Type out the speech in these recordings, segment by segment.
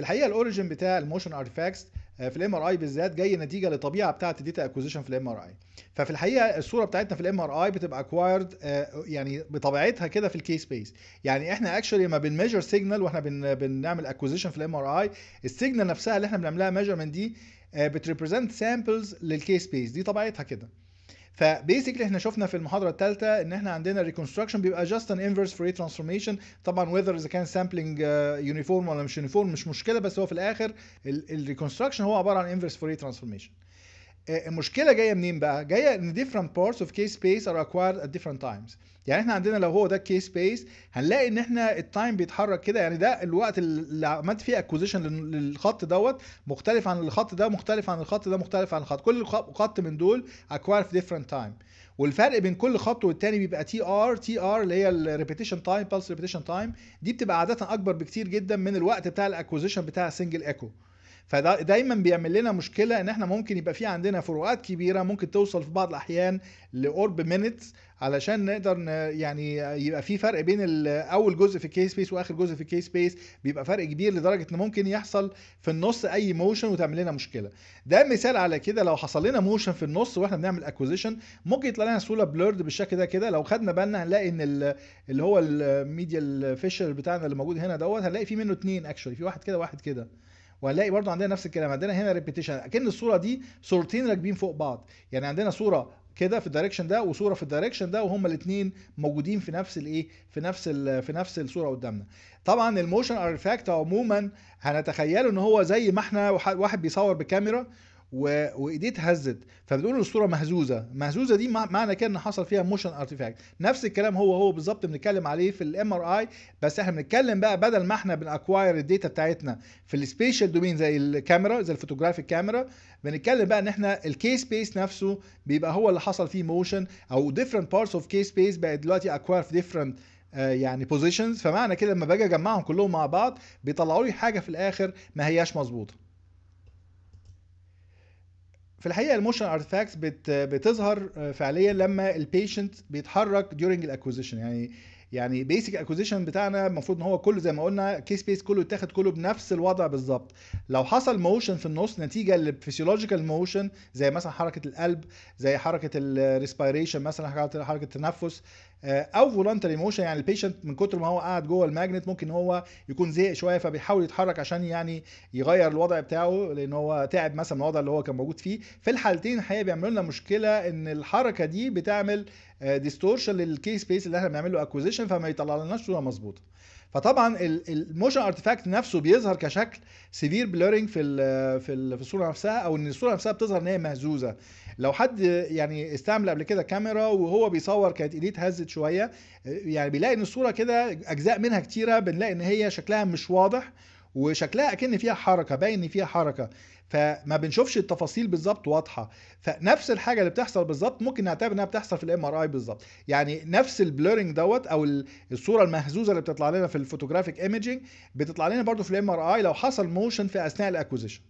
في الحقيقه الاوريجن بتاع الموشن ارتيفاكتس آه، في الام ار اي بالذات جاي نتيجه لطبيعه بتاعه الداتا اكوزيشن في الام ار اي ففي الحقيقه الصوره بتاعتنا في الام ار اي بتبقى اكوايرد آه، يعني بطبيعتها كده في الكي سبيس يعني احنا اكشولي ما بنميجر سيجنال واحنا بن بنعمل اكوزيشن في الام ار اي السيجنال نفسها اللي احنا بنعملها ميجرمنت دي بتريبريزنت سامبلز للكي سبيس دي طبيعتها كده فبيسكلي احنا شفنا في المحاضره الثالثه ان احنا عندنا ريكونستراكشن بيبقى جاست ان انفرس فوري ترانسفورميشن طبعا ويذر اذا كان سامبلنج يونيفورم uh, ولا مش يونيفورم مش مشكله بس هو في الاخر الريكونستراكشن هو عباره عن انفرس فوري ترانسفورميشن آه، المشكله جايه منين بقى جايه ان different parts of case space are acquired at different times يعني احنا عندنا لو هو ده الكيس سبيس هنلاقي ان احنا التايم بيتحرك كده يعني ده الوقت اللي عملت فيه اكوزيشن للخط دوت مختلف عن الخط ده مختلف عن الخط ده مختلف عن الخط كل خط من دول اكواير في ديفرنت تايم والفرق بين كل خط والتاني بيبقى تي ار تي ار اللي هي الريبيتيشن تايم بالس ريبيتيشن تايم دي بتبقى عاده اكبر بكتير جدا من الوقت بتاع الاكوزيشن بتاع سنجل ايكو فدايما بيعمل لنا مشكله ان احنا ممكن يبقى في عندنا فروقات كبيره ممكن توصل في بعض الاحيان لاورب مينتس علشان نقدر يعني يبقى في فرق بين اول جزء في الكي سبيس واخر جزء في الكي سبيس بيبقى فرق كبير لدرجه ان ممكن يحصل في النص اي موشن وتعمل لنا مشكله ده مثال على كده لو حصل لنا موشن في النص واحنا بنعمل اكوزيشن ممكن يطلع لنا صوره بلورد بالشكل ده كده لو خدنا بالنا هنلاقي ان اللي هو الميديا فيشر بتاعنا اللي موجود هنا دوت هنلاقي في منه اتنين اكشولي في واحد كده واحد كده وهنلاقي برضو عندنا نفس الكلام عندنا هنا ريبيتيشن اكن الصوره دي صورتين راكبين فوق بعض يعني عندنا صوره كده في الدايركشن ده وصوره في الدايركشن ده وهما الاثنين موجودين في نفس الايه في نفس في نفس الصوره قدامنا طبعا الموشن ارتفاكت عموما هنتخيله ان هو زي ما احنا واحد بيصور بكاميرا و... وايديه اتهزت فبتقول الصوره مهزوزه مهزوزه دي معنى كده ان حصل فيها موشن ارتيفاكت نفس الكلام هو هو بالظبط بنتكلم عليه في الام ار اي بس احنا بنتكلم بقى بدل ما احنا بنأكواير الداتا بتاعتنا في السبيشال دومين زي الكاميرا زي الفوتوجرافيك كاميرا بنتكلم بقى ان احنا الكي سبيس نفسه بيبقى هو اللي حصل فيه موشن او ديفرنت بارتس اوف كي سبيس بقت دلوقتي اكواير في ديفرنت آه، يعني بوزيشنز فمعنى كده لما باجي اجمعهم كلهم مع بعض بيطلعوا لي حاجه في الاخر ما هياش مظبوطه في الحقيقه الموشن ارتفاكتس بتظهر آه، فعليا لما البيشنت بيتحرك ديورنج الاكوزيشن يعني يعني بيسك اكوزيشن بتاعنا المفروض ان هو كله زي ما قلنا كيس بيس كله اتاخد كله بنفس الوضع بالظبط لو حصل موشن في النص نتيجه للفسيولوجيكال موشن زي مثلا حركه القلب زي حركه الريسبيريشن مثلا حركه التنفس آه، او فولنتري موشن يعني البيشنت من كتر ما هو قاعد جوه الماجنت ممكن هو يكون زهق شويه فبيحاول يتحرك عشان يعني يغير الوضع بتاعه لان هو تعب مثلا من الوضع اللي هو كان موجود فيه في الحالتين الحقيقه بيعملوا لنا مشكله ان الحركه دي بتعمل ديستورشن للكي سبيس اللي احنا بنعمل له اكوزيشن فما يطلع لناش صوره مظبوطه فطبعا الموشن ارتفاكت نفسه بيظهر كشكل سيفير بلورنج في في في الصوره نفسها او ان الصوره نفسها بتظهر ان هي مهزوزه لو حد يعني استعمل قبل كده كاميرا وهو بيصور كانت ايديه اتهزت شويه آه، يعني بيلاقي ان الصوره كده اجزاء منها كتيره بنلاقي ان هي شكلها مش واضح وشكلها اكن فيها حركه باين ان فيها حركه فما بنشوفش التفاصيل بالظبط واضحه فنفس الحاجه اللي بتحصل بالظبط ممكن نعتبر انها بتحصل في الام ار اي بالظبط يعني نفس البلورنج دوت او الصوره المهزوزه اللي بتطلع لنا في الفوتوغرافيك ايمجينج بتطلع لنا برده في الام ار اي لو حصل موشن في اثناء الاكوزيشن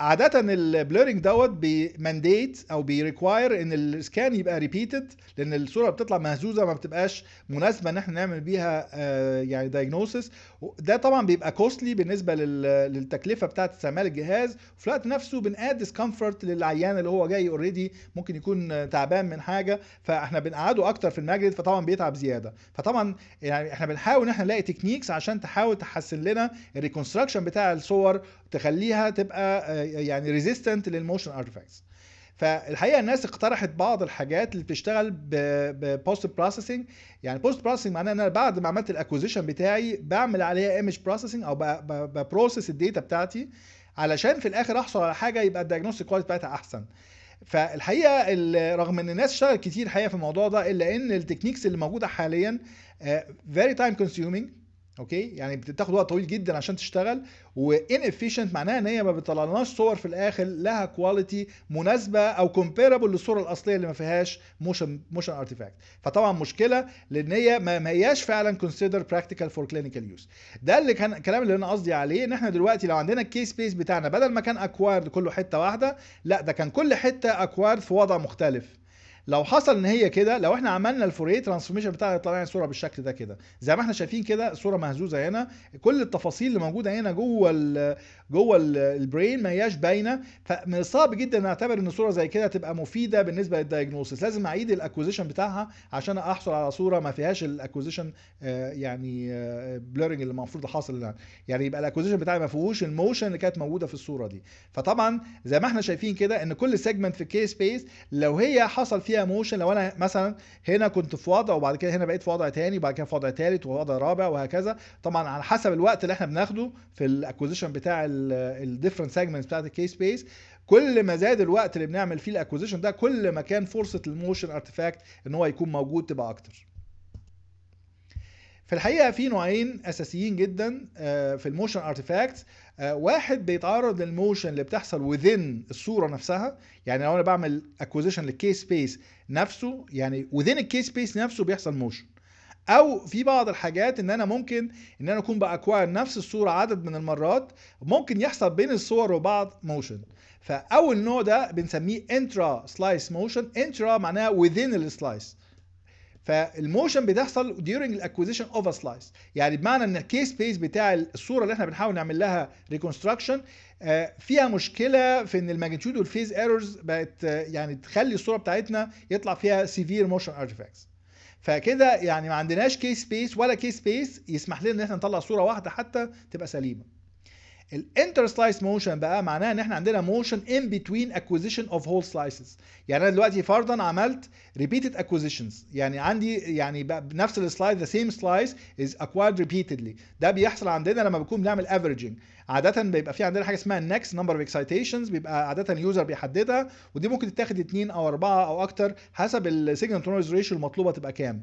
عاده البليرنج دوت بمانديت او بيريكواير ان السكان يبقى ريبيتد لان الصوره بتطلع مهزوزه ما بتبقاش مناسبه ان احنا نعمل بيها آه، يعني دايجنوسيس ده طبعا بيبقى كوستلي بالنسبه للتكلفه بتاعه استعمال الجهاز وفي الوقت نفسه بنقاد ديسكمفورت للعيان اللي هو جاي اوريدي ممكن يكون تعبان من حاجه فاحنا بنقعده اكتر في المجلد فطبعا بيتعب زياده فطبعا يعني احنا بنحاول ان احنا نلاقي تكنيكس عشان تحاول تحسن لنا الريكونستراكشن بتاع الصور تخليها تبقى آه، يعني ريزيستنت للموشن ارتفاكتس فالحقيقه الناس اقترحت بعض الحاجات اللي بتشتغل ببوست بروسيسنج يعني بوست بروسيسنج معناه ان انا بعد ما عملت الاكوزيشن بتاعي بعمل عليها ايمج بروسيسنج او ببروسيس الداتا بتاعتي علشان في الاخر احصل على حاجه يبقى الدايجنوستيك كواليتي بتاعتها احسن فالحقيقه رغم ان الناس اشتغلت كتير الحقيقه في الموضوع ده الا ان التكنيكس اللي موجوده حاليا فيري تايم كونسيومينج اوكي يعني بتاخد وقت طويل جدا عشان تشتغل وان افيشنت معناها ان هي ما بتطلعناش صور في الاخر لها كواليتي مناسبه او كومبيرابل للصوره الاصليه اللي ما فيهاش موشن موشن ارتيفاكت فطبعا مشكله لان هي ما هياش فعلا كونسيدر براكتيكال فور كلينيكال يوز ده اللي كان الكلام اللي انا قصدي عليه ان احنا دلوقتي لو عندنا الكي سبيس بتاعنا بدل ما كان اكوارد كله حته واحده لا ده كان كل حته اكوارد في وضع مختلف لو حصل ان هي كده لو احنا عملنا الفوريه ترانسفورميشن بتاعها هيطلع لنا الصوره بالشكل ده كده زي ما احنا شايفين كده الصوره مهزوزه هنا كل التفاصيل اللي موجوده هنا جوه جوه البرين ما هياش باينه فمن الصعب جدا ان اعتبر ان صوره زي كده تبقى مفيده بالنسبه للدايجنوستس لازم اعيد الاكوزيشن بتاعها عشان احصل على صوره ما فيهاش الاكوزيشن آه، يعني بلورنج آه، اللي المفروض حاصل يعني, يعني يبقى الاكوزيشن بتاعي ما فيهوش الموشن اللي كانت موجوده في الصوره دي فطبعا زي ما احنا شايفين كده ان كل سيجمنت في الكي سبيس لو هي حصل فيها موشن لو انا مثلا هنا كنت في وضع وبعد كده هنا بقيت في وضع تاني وبعد كده في وضع تالت ووضع رابع وهكذا طبعا على حسب الوقت اللي احنا بناخده في الاكوزيشن بتاع الديفرنت سيجمنتس بتاعت الكي سبيس كل ما زاد الوقت اللي بنعمل فيه الاكوزيشن ده كل ما كان فرصه الموشن ارتفاكت ان هو يكون موجود تبقى اكتر في الحقيقه في نوعين اساسيين جدا آه، في الموشن ارتفاكتس آه، واحد بيتعرض للموشن اللي بتحصل وذين الصوره نفسها يعني لو انا بعمل اكوزيشن للكي سبيس نفسه يعني وذين الكي سبيس نفسه بيحصل موشن او في بعض الحاجات ان انا ممكن ان انا اكون باكواير نفس الصوره عدد من المرات ممكن يحصل بين الصور وبعض موشن فاول نوع ده بنسميه انترا سلايس موشن انترا معناها within السلايس فالموشن بتحصل during الاكوزيشن اوف ا سلايس يعني بمعنى ان الكيس بيس بتاع الصوره اللي احنا بنحاول نعمل لها ريكونستراكشن آه، فيها مشكله في ان الماجنتيود والفيز ايرورز بقت آه، يعني تخلي الصوره بتاعتنا يطلع فيها سيفير موشن ارتيفاكتس فكده يعني ما عندناش كي سبيس ولا كي سبيس يسمح لنا ان احنا نطلع صوره واحده حتى تبقى سليمه الانتر سلايس موشن بقى معناها ان احنا عندنا موشن ان بتوين اكوزيشن اوف هول سلايسز يعني انا دلوقتي فرضا عملت ريبيتد اكوزيشنز يعني عندي يعني بنفس السلايد ذا سيم سلايس از اكوايرد ريبيتدلي ده بيحصل عندنا لما بنكون بنعمل افريجنج عاده بيبقى في عندنا حاجه اسمها النكس نمبر اوف اكسايتيشنز بيبقى عاده اليوزر بيحددها ودي ممكن تتاخد اثنين او اربعه او اكتر حسب السيجنال تونرز ريشيو المطلوبه تبقى كام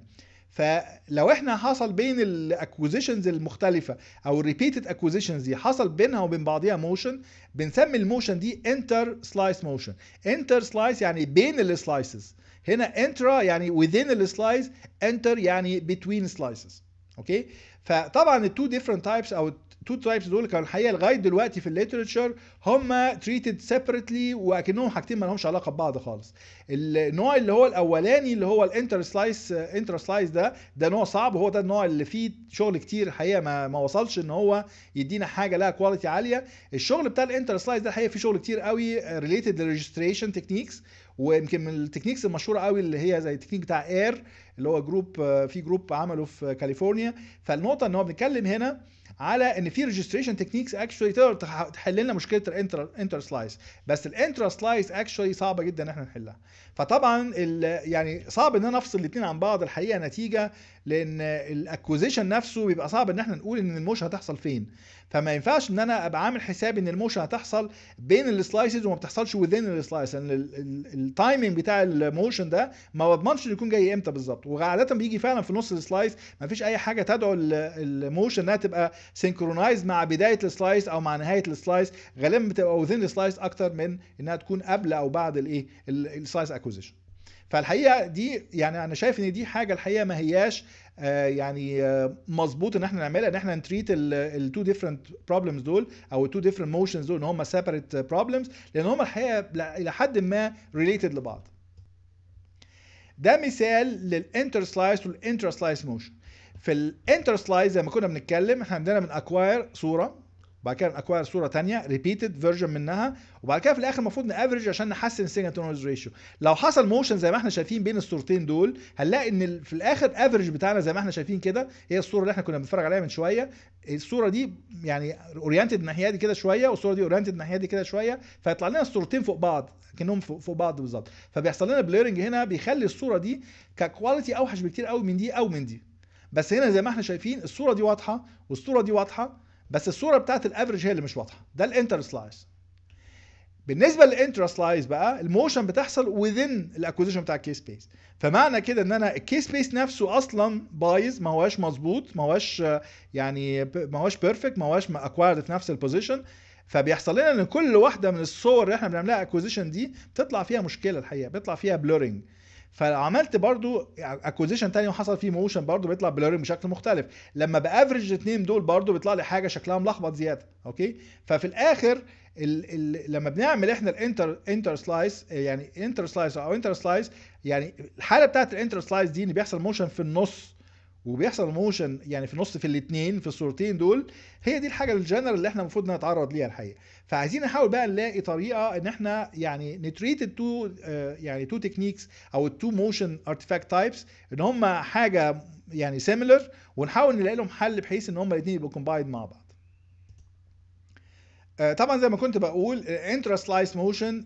فلو احنا حصل بين الاكوزيشنز المختلفه او الريبيتد اكوزيشنز دي حصل بينها وبين بعضيها موشن بنسمي الموشن دي انتر سلايس موشن انتر سلايس يعني بين السلايسز هنا انترا يعني within السلايس انتر يعني between slices اوكي فطبعا التو ديفرنت تايبس او التو تايبس دول كانوا الحقيقه لغايه دلوقتي في الليترشر هم تريتد سيبريتلي واكنهم حاجتين ما لهمش علاقه ببعض خالص النوع اللي هو الاولاني اللي هو الانتر سلايس انتر سلايس ده ده نوع صعب وهو ده النوع اللي فيه شغل كتير الحقيقه ما, ما وصلش ان هو يدينا حاجه لها كواليتي عاليه الشغل بتاع الانتر سلايس ده الحقيقه فيه شغل كتير قوي ريليتد للريجستريشن تكنيكس ويمكن من التكنيكس المشهوره قوي اللي هي زي التكنيك بتاع اير اللي هو جروب آه، في جروب عمله في كاليفورنيا فالنقطه ان هو بنتكلم هنا على ان في ريجستريشن تكنيكس اكشولي تقدر تحل لنا مشكله الانتر انتر سلايس بس الانتر سلايس اكشولي صعبه جدا ان احنا نحلها فطبعا يعني صعب ان انا افصل الاثنين عن بعض الحقيقه نتيجه لان الاكوزيشن نفسه بيبقى صعب ان احنا نقول ان الموشن هتحصل فين فما ينفعش ان انا ابقى عامل حساب ان الموشن هتحصل بين السلايسز وما بتحصلش وذين السلايس لان التايمنج بتاع الموشن ده ما بضمنش انه يكون جاي امتى بالظبط وعاده بيجي فعلا في نص السلايس ما فيش اي حاجه تدعو الموشن انها تبقى سينكرونايز مع بدايه السلايس او مع نهايه السلايس غالبا بتبقى وذين السلايس اكتر من انها تكون قبل او بعد الايه السلايس اكوزيشن فالحقيقه دي يعني انا شايف ان دي حاجه الحقيقه ما هياش آه، يعني آه، مظبوط ان احنا نعملها ان احنا نتريت التو ديفرنت بروبلمز دول او التو ديفرنت موشنز دول ان هم سيبريت بروبلمز لان هم الحقيقه الى حد ما ريليتد لبعض ده مثال للانتر سلايس والانتر سلايس موشن في الانتر سلايس زي ما كنا بنتكلم احنا عندنا من اكواير صوره وبعد كده اكواير صوره ثانيه ريبيتد فيرجن منها وبعد كده في الاخر المفروض نافرج عشان نحسن السيجنال تو نويز ريشيو لو حصل موشن زي ما احنا شايفين بين الصورتين دول هنلاقي ان في الاخر افرج بتاعنا زي ما احنا شايفين كده هي الصوره اللي احنا كنا بنتفرج عليها من شويه الصوره دي يعني اورينتد الناحيه دي كده شويه والصوره دي اورينتد الناحيه دي كده شويه فيطلع لنا الصورتين فوق بعض كانهم فوق بعض بالظبط فبيحصل لنا بليرنج هنا بيخلي الصوره دي ككواليتي اوحش بكتير قوي من دي او من دي بس هنا زي ما احنا شايفين الصوره دي واضحه والصوره دي واضحه بس الصوره بتاعت الافرج هي اللي مش واضحه ده الانتر سلايس بالنسبه للانتر سلايس بقى الموشن بتحصل ويذن الاكوزيشن بتاع الكي سبيس فمعنى كده ان انا الكي سبيس نفسه اصلا بايظ ما هواش مظبوط ما هواش يعني ما هواش بيرفكت ما هواش اكوايرد في نفس البوزيشن فبيحصل لنا ان كل واحده من الصور اللي احنا بنعملها اكوزيشن دي بتطلع فيها مشكله الحقيقه بيطلع فيها بلورنج فعملت برضو اكوزيشن تاني وحصل فيه موشن برضو بيطلع بلوري بشكل مختلف لما بافرج الاثنين دول برضو بيطلع لي حاجه شكلها ملخبط زياده اوكي ففي الاخر الـ الـ لما بنعمل احنا الانتر انتر سلايس يعني انتر سلايس او انتر سلايس يعني الحاله بتاعت الانتر سلايس دي ان بيحصل موشن في النص وبيحصل موشن يعني في نص في الاثنين في الصورتين دول هي دي الحاجه الجنرال اللي احنا المفروض نتعرض ليها الحقيقه فعايزين نحاول بقى نلاقي طريقه ان احنا يعني نتريت التو آه، يعني تو تكنيكس او التو موشن ارتيفاكت تايبس ان هم حاجه يعني سيميلر ونحاول نلاقي لهم حل بحيث ان هم الاثنين يبقوا كومبايند مع بعض آه، طبعا زي ما كنت بقول انترا سلايس موشن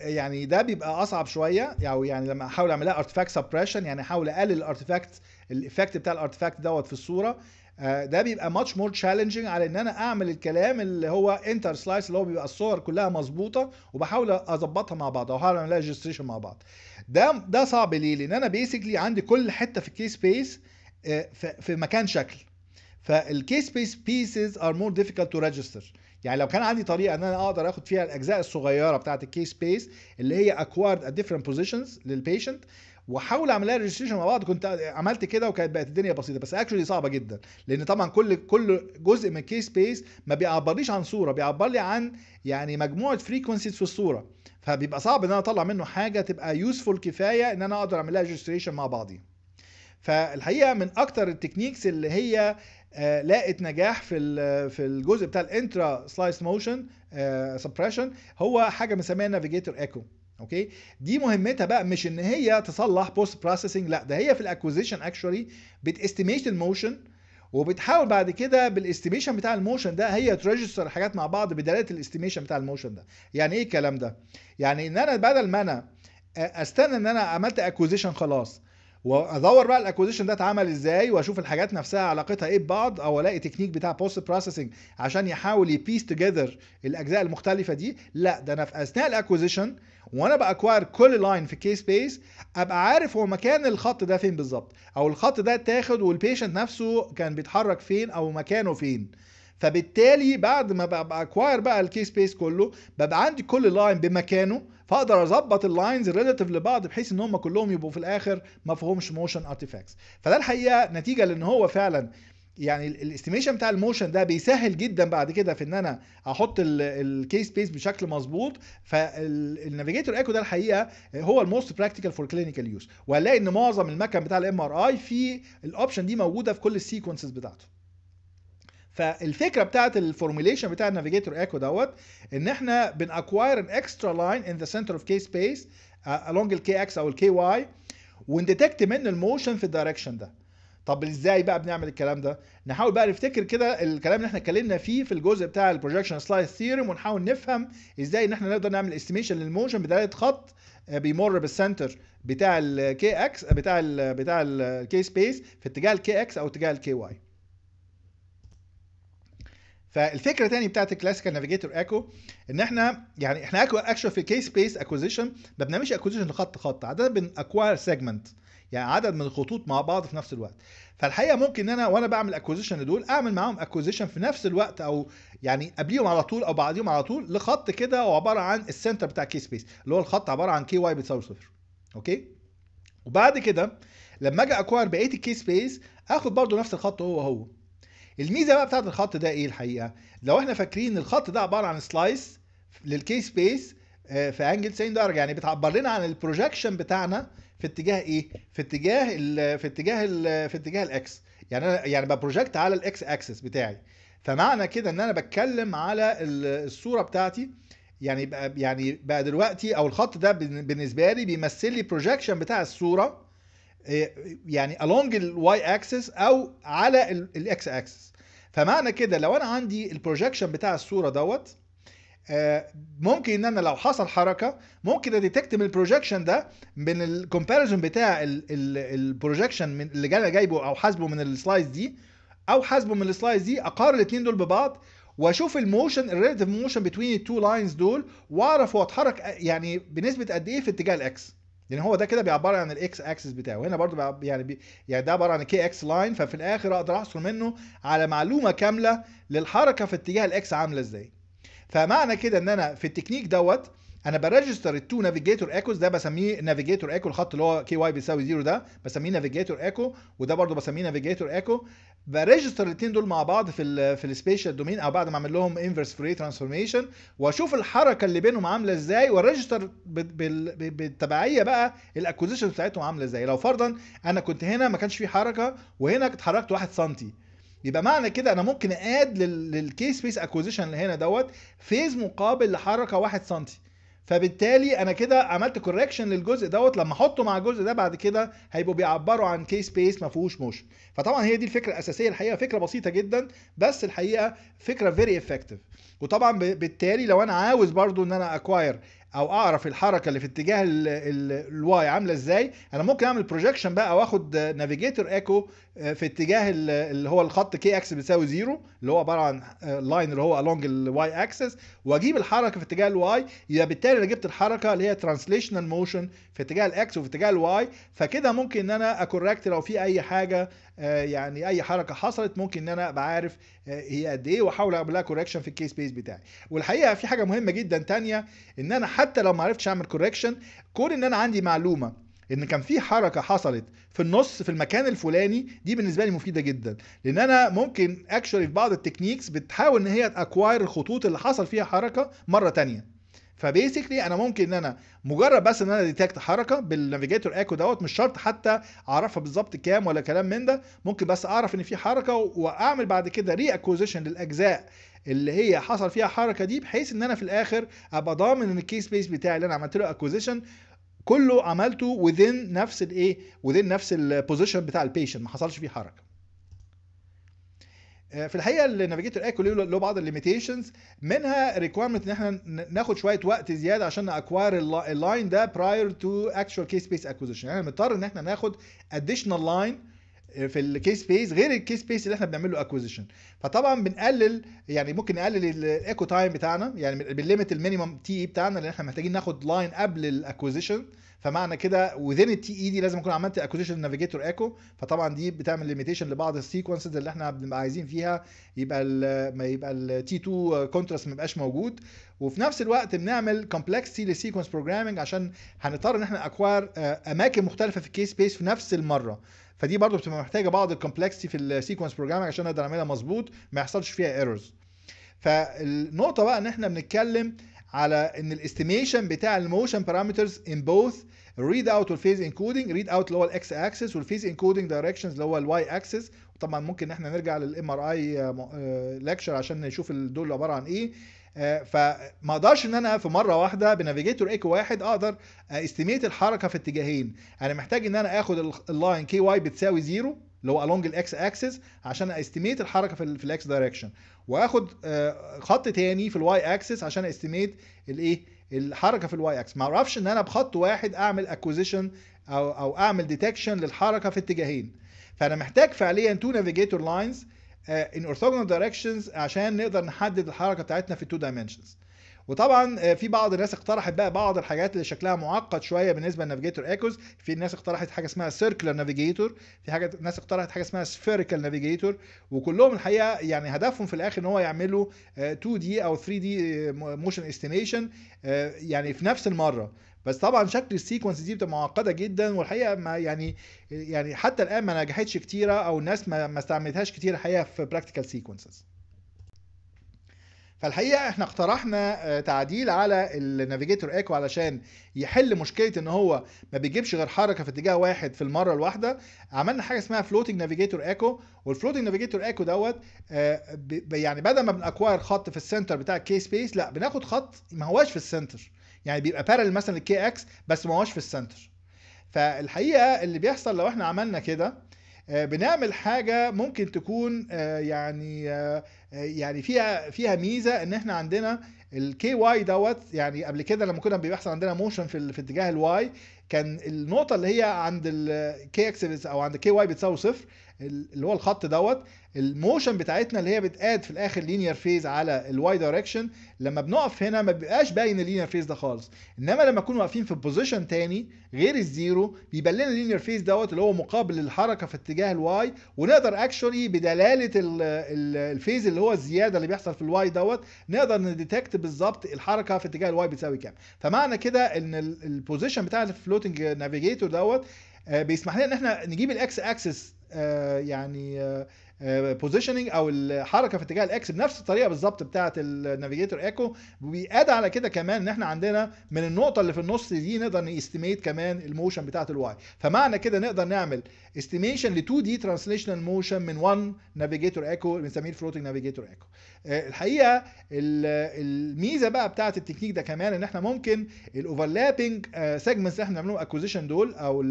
يعني ده بيبقى اصعب شويه او يعني لما احاول اعملها ارتفاكت سبريشن يعني احاول اقلل الارتفاكت الايفكت بتاع الارتفاكت دوت في الصوره آه، ده بيبقى ماتش مور تشالنجنج على ان انا اعمل الكلام اللي هو انتر سلايس اللي هو بيبقى الصور كلها مظبوطه وبحاول اظبطها مع بعض او هعمل لها مع بعض ده ده صعب ليه لان انا بيسكلي عندي كل حته في الكيس آه، سبيس في مكان شكل فالكيس سبيس بيسز ار مور ديفيكالت تو ريجستر يعني لو كان عندي طريقه ان انا اقدر اخد فيها الاجزاء الصغيره بتاعه الكيس سبيس اللي هي اكوارد ات ديفرنت بوزيشنز للبيشنت وحاول اعمل لها ريجستريشن مع بعض كنت عملت كده وكانت بقت الدنيا بسيطه بس اكشولي صعبه جدا لان طبعا كل كل جزء من كي سبيس ما بيعبرليش عن صوره بيعبر لي عن يعني مجموعه فريكونسيز في الصوره فبيبقى صعب ان انا اطلع منه حاجه تبقى يوسفول كفايه ان انا اقدر اعمل لها ريجستريشن مع بعضي فالحقيقه من اكتر التكنيكس اللي هي آه، لقت نجاح في في الجزء بتاع الانترا سلايس موشن سبريشن هو حاجه بنسميها نافيجيتور ايكو اوكي دي مهمتها بقى مش ان هي تصلح بوست بروسيسنج لا ده هي في الاكوزيشن اكشوالي بتستيميت الموشن وبتحاول بعد كده بالاستيميشن بتاع الموشن ده هي تريجستر حاجات مع بعض بدلاله الاستيميشن بتاع الموشن ده يعني ايه الكلام ده يعني ان انا بدل ما انا استنى ان انا عملت اكوزيشن خلاص وادور بقى الاكوزيشن ده اتعمل ازاي واشوف الحاجات نفسها علاقتها ايه ببعض او الاقي تكنيك بتاع بوست بروسيسنج عشان يحاول يبيس توجذر الاجزاء المختلفه دي لا ده انا في اثناء الاكوزيشن وانا باكواير كل لاين في كيس سبيس ابقى عارف هو مكان الخط ده فين بالظبط او الخط ده اتاخد والبيشنت نفسه كان بيتحرك فين او مكانه فين فبالتالي بعد ما ببقى اكواير بقى الكيس سبيس كله ببقى عندي كل لاين بمكانه فاقدر اظبط اللاينز ريلاتيف لبعض بحيث ان هم كلهم يبقوا في الاخر ما فيهمش موشن ارتيفاكتس فده الحقيقه نتيجه لان هو فعلا يعني الاستيميشن بتاع الموشن ده بيسهل جدا بعد كده في ان انا احط الكي سبيس بشكل مظبوط فالنافيجيتور ايكو ده الحقيقه هو الموست براكتيكال فور كلينيكال يوز وهنلاقي ان معظم المكن بتاع الام ار اي في الاوبشن دي موجوده في كل السيكونسز بتاعته فالفكره بتاعت الفورميليشن بتاع النافيجيتور ايكو دوت ان احنا بن اكواير ان اكسترا لاين ان ذا سنتر اوف كي سبيس along الكي اكس او الكي واي ونديتكت منه الموشن في الدايركشن ده طب ازاي بقى بنعمل الكلام ده نحاول بقى نفتكر كده الكلام اللي احنا اتكلمنا فيه في الجزء بتاع البروجكشن سلايس ثيرم ونحاول نفهم ازاي ان احنا نقدر نعمل استيميشن للموشن بدايه خط آه، بيمر بالسنتر بتاع الكي اكس بتاع الـ بتاع الكي سبيس في اتجاه الكي اكس او اتجاه الكي واي فالفكره تاني بتاعت الكلاسيكال نافيجيتور اكو ان احنا يعني احنا اكو اكشوال في كيس بيس اكوزيشن ما بنعملش اكوزيشن خط خط عاده اكواير سيجمنت يعني عدد من الخطوط مع بعض في نفس الوقت فالحقيقه ممكن ان انا وانا بعمل اكوزيشن لدول اعمل معاهم اكوزيشن في نفس الوقت او يعني قبليهم على طول او بعديهم على طول لخط كده هو عباره عن السنتر بتاع كيس سبيس اللي هو الخط عباره عن كي واي بتساوي صفر اوكي وبعد كده لما اجي اكوير بقيه الكي سبيس اخد برضه نفس الخط هو هو الميزه بقى بتاعت الخط ده ايه الحقيقه لو احنا فاكرين الخط ده عباره عن سلايس للكي سبيس في انجل 90 درجه يعني بتعبر لنا عن البروجكشن بتاعنا في اتجاه ايه في اتجاه الـ في اتجاه الـ في اتجاه الاكس يعني انا يعني ببروجكت على الاكس اكسس بتاعي فمعنى كده ان انا بتكلم على الصوره بتاعتي يعني بقى يعني بقى دلوقتي او الخط ده بالنسبه لي بيمثل لي بروجكشن بتاع الصوره إيه، يعني along الواي اكسس او على الاكس اكسس فمعنى كده لو انا عندي البروجكشن بتاع الصوره دوت آه، ممكن ان انا لو حصل حركه ممكن اديتكت من البروجكشن ده من الكومباريزون بتاع البروجكشن من اللي جاي جايبه او حاسبه من السلايس دي او حاسبه من السلايس دي اقارن الاثنين دول ببعض واشوف الموشن الريليتيف موشن بتوين التو لاينز دول واعرف هو اتحرك يعني بنسبه قد ايه في اتجاه الاكس لان يعني هو ده كده بيعبر عن الاكس اكسس بتاعه هنا برضو يعني بي يعني ده عباره عن كي اكس لاين ففي الاخر اقدر احصل منه على معلومه كامله للحركه في اتجاه الاكس عامله ازاي فمعنى كده ان انا في التكنيك دوت انا بريجستر التو نافيجيتور ايكوز ده بسميه نافيجيتور ايكو الخط اللي هو كي واي بيساوي زيرو ده بسميه نافيجيتور ايكو وده برضه بسميه نافيجيتور ايكو بريجستر الاثنين دول مع بعض في الـ في السبيشال دومين او بعد ما اعمل لهم انفرس فوري ترانسفورميشن واشوف الحركه اللي بينهم عامله ازاي والريجستر بالتبعيه بقى الاكوزيشن بتاعتهم عامله ازاي لو فرضا انا كنت هنا ما كانش في حركه وهنا اتحركت 1 سم يبقى معنى كده انا ممكن اد للكي سبيس اكوزيشن اللي هنا دوت فيز مقابل لحركه 1 سم فبالتالي انا كده عملت كوركشن للجزء دوت لما احطه مع الجزء ده بعد كده هيبقوا بيعبروا عن كي سبيس ما فيهوش موشن فطبعا هي دي الفكره الاساسيه الحقيقه فكره بسيطه جدا بس الحقيقه فكره فيري افكتيف وطبعا بالتالي لو انا عاوز برضو ان انا اكواير او اعرف الحركه اللي في اتجاه الواي عامله ازاي انا ممكن اعمل بروجكشن بقى واخد نافيجيتور ايكو آه، في اتجاه اللي هو الخط كي اكس بيساوي زيرو اللي هو عباره عن لاين آه، اللي هو along الواي اكسس واجيب الحركه في اتجاه الواي يبقى بالتالي انا جبت الحركه اللي هي ترانسليشنال موشن في اتجاه الاكس وفي اتجاه الواي فكده ممكن ان انا اكوركت لو في اي حاجه آه، يعني اي حركه حصلت ممكن ان انا ابقى عارف هي قد ايه واحاول اعمل لها كوركشن في الكيس بيس بتاعي والحقيقه في حاجه مهمه جدا تانية ان انا حتى لو ما عرفتش اعمل كوركشن كون ان انا عندي معلومه ان كان في حركه حصلت في النص في المكان الفلاني دي بالنسبه لي مفيده جدا لان انا ممكن اكشولي في بعض التكنيكس بتحاول ان هي اكواير الخطوط اللي حصل فيها حركه مره تانية فبيسكلي انا ممكن ان انا مجرد بس ان انا ديتكت حركه بالنافيجيتور ايكو دوت مش شرط حتى اعرفها بالظبط كام ولا كلام من ده ممكن بس اعرف ان في حركه واعمل بعد كده ري اكوزيشن للاجزاء اللي هي حصل فيها الحركه دي بحيث ان انا في الاخر ابقى ضامن ان الكي سبيس بتاعي اللي انا عملت له اكوزيشن كله عملته within نفس الايه within نفس البوزيشن بتاع البيشنت ما حصلش فيه حركه آه، في الحقيقه النافيجيتور ايكو له بعض الليميتيشنز منها ريكويرمنت ان احنا ناخد شويه وقت زياده عشان اكواير اللاين ده براير تو اكشوال كيس سبيس اكوزيشن يعني مضطر ان احنا ناخد اديشنال لاين في الكيس بيس غير الكيس بيس اللي احنا بنعمل له اكوزيشن فطبعا بنقلل يعني ممكن نقلل الايكو تايم بتاعنا يعني بنليمت المينيمم تي اي بتاعنا لان احنا محتاجين ناخد لاين قبل الاكوزيشن فمعنى كده وذين التي اي دي لازم اكون عملت اكوزيشن نافيجيتور ايكو فطبعا دي بتعمل ليميتيشن لبعض السيكونسز اللي احنا بنبقى عايزين فيها يبقى ما يبقى التي 2 كونتراست ما يبقاش موجود وفي نفس الوقت بنعمل كومبلكسيتي للسيكونس بروجرامنج عشان هنضطر ان احنا اكواير آه، اماكن مختلفه في الكيس سبيس في نفس المره فدي برضو بتبقى محتاجه بعض الكومبلكسيتي في السيكونس بروجرامنج عشان اقدر اعملها مظبوط ما يحصلش فيها ايرورز فالنقطه بقى ان احنا بنتكلم على ان الاستيميشن بتاع الموشن بارامترز ان بوث الريد اوت والفيز انكودنج ريد اوت اللي هو الاكس اكسس والفيز انكودنج دايركشنز اللي هو الواي اكسس طبعا ممكن ان احنا نرجع للام ار اي ليكشر عشان نشوف دول عباره عن ايه آه، فما اقدرش ان انا في مره واحده بنافيجيتور ايكو واحد اقدر آه، استيميت الحركه في اتجاهين انا يعني محتاج ان انا اخد اللاين كي واي بتساوي زيرو اللي هو along الاكس اكسس عشان استيميت الحركه في, في الاكس دايركشن واخد آه، خط تاني في الواي اكسس عشان استيميت الايه الحركه في الواي اكسس ما اعرفش ان انا بخط واحد اعمل اكوزيشن او او اعمل ديتكشن للحركه في اتجاهين فانا محتاج فعليا تو نافيجيتور لاينز ان اورثوجونال دايركشنز عشان نقدر نحدد الحركه بتاعتنا في 2 دايمنشنز وطبعا آه، في بعض الناس اقترحت بقى بعض الحاجات اللي شكلها معقد شويه بالنسبه للنافيجيتور ايكوز في ناس اقترحت حاجه اسمها سيركلر نافيجيتور في حاجه ناس اقترحت حاجه اسمها سفيريكال نافيجيتور وكلهم الحقيقه يعني هدفهم في الاخر ان هو يعملوا 2 آه، دي او 3 دي موشن استيميشن يعني في نفس المره بس طبعا شكل السيكونس دي بتبقى معقده جدا والحقيقه ما يعني يعني حتى الان ما نجحتش كتيره او الناس ما, ما استعملتهاش كتير الحقيقه في براكتيكال سيكونسز فالحقيقه احنا اقترحنا آه، تعديل على النافيجيتور ايكو علشان يحل مشكله ان هو ما بيجيبش غير حركه في اتجاه واحد في المره الواحده عملنا حاجه اسمها فلوتنج نافيجيتور ايكو والفلوتنج نافيجيتور ايكو دوت آه، يعني بدل ما بنأكواير خط في السنتر بتاع الكي سبيس لا بناخد خط ما هواش في السنتر يعني بيبقى بارل مثلا للكي اكس بس ما هوش في السنتر فالحقيقه اللي بيحصل لو احنا عملنا كده آه، بنعمل حاجه ممكن تكون آه، يعني آه، يعني فيها فيها ميزه ان احنا عندنا الكي واي دوت يعني قبل كده لما كنا بيحصل عندنا موشن في, في اتجاه الواي كان النقطه اللي هي عند الكي اكس او عند الكي واي بتساوي صفر اللي هو الخط دوت الموشن بتاعتنا اللي هي بتقاد في الاخر لينير فيز على الواي دايركشن لما بنقف هنا ما بيبقاش باين اللينير فيز ده خالص انما لما نكون واقفين في بوزيشن تاني غير الزيرو بيبان لنا اللينير فيز دوت اللي هو مقابل للحركه في اتجاه الواي ونقدر اكشولي بدلاله الفيز اللي هو الزياده اللي بيحصل في الواي دوت نقدر نديتكت بالظبط الحركه في اتجاه الواي بتساوي كام فمعنى كده ان البوزيشن بتاع الفلوتنج نافيجيتور دوت آه، بيسمح لنا ان احنا نجيب الاكس اكسس آه، يعني آه، بوزيشننج آه، او الحركه في اتجاه الاكس بنفس الطريقه بالظبط بتاعه النافيجيتور ايكو بيأدى على كده كمان ان احنا عندنا من النقطه اللي في النص دي نقدر نستيميت كمان الموشن بتاعه الواي فمعنى كده نقدر نعمل استيميشن ل 2 دي ترانسليشنال موشن من 1 نافيجيتور ايكو بنسميه الفلوتنج نافيجيتور ايكو الحقيقه الميزه بقى بتاعه التكنيك ده كمان ان احنا ممكن الاوفرلابنج آه، سيجمنتس اللي احنا بنعملهم اكوزيشن دول او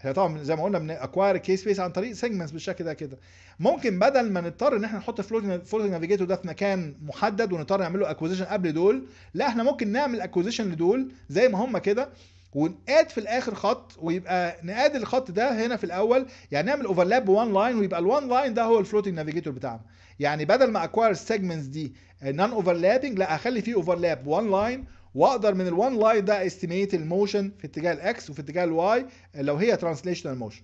احنا طبعا زي ما قلنا اكواير كيس سبيس عن طريق سيجمنتس بالشكل ده كده ممكن ممكن بدل ما نضطر ان احنا نحط فلوتنج نافيجيتور ده في مكان محدد ونضطر نعمل له اكوزيشن قبل دول لا احنا ممكن نعمل اكوزيشن لدول زي ما هم كده ونقاد في الاخر خط ويبقى نقاد الخط ده هنا في الاول يعني نعمل اوفرلاب وان لاين ويبقى الوان لاين ده هو الفلوتنج نافيجيتور بتاعنا يعني بدل ما اكواير السيجمنتس دي نون اوفرلابنج لا اخلي فيه اوفرلاب وان لاين واقدر من الوان لاين ده استيميت الموشن في اتجاه الاكس وفي اتجاه الواي لو هي ترانسليشنال موشن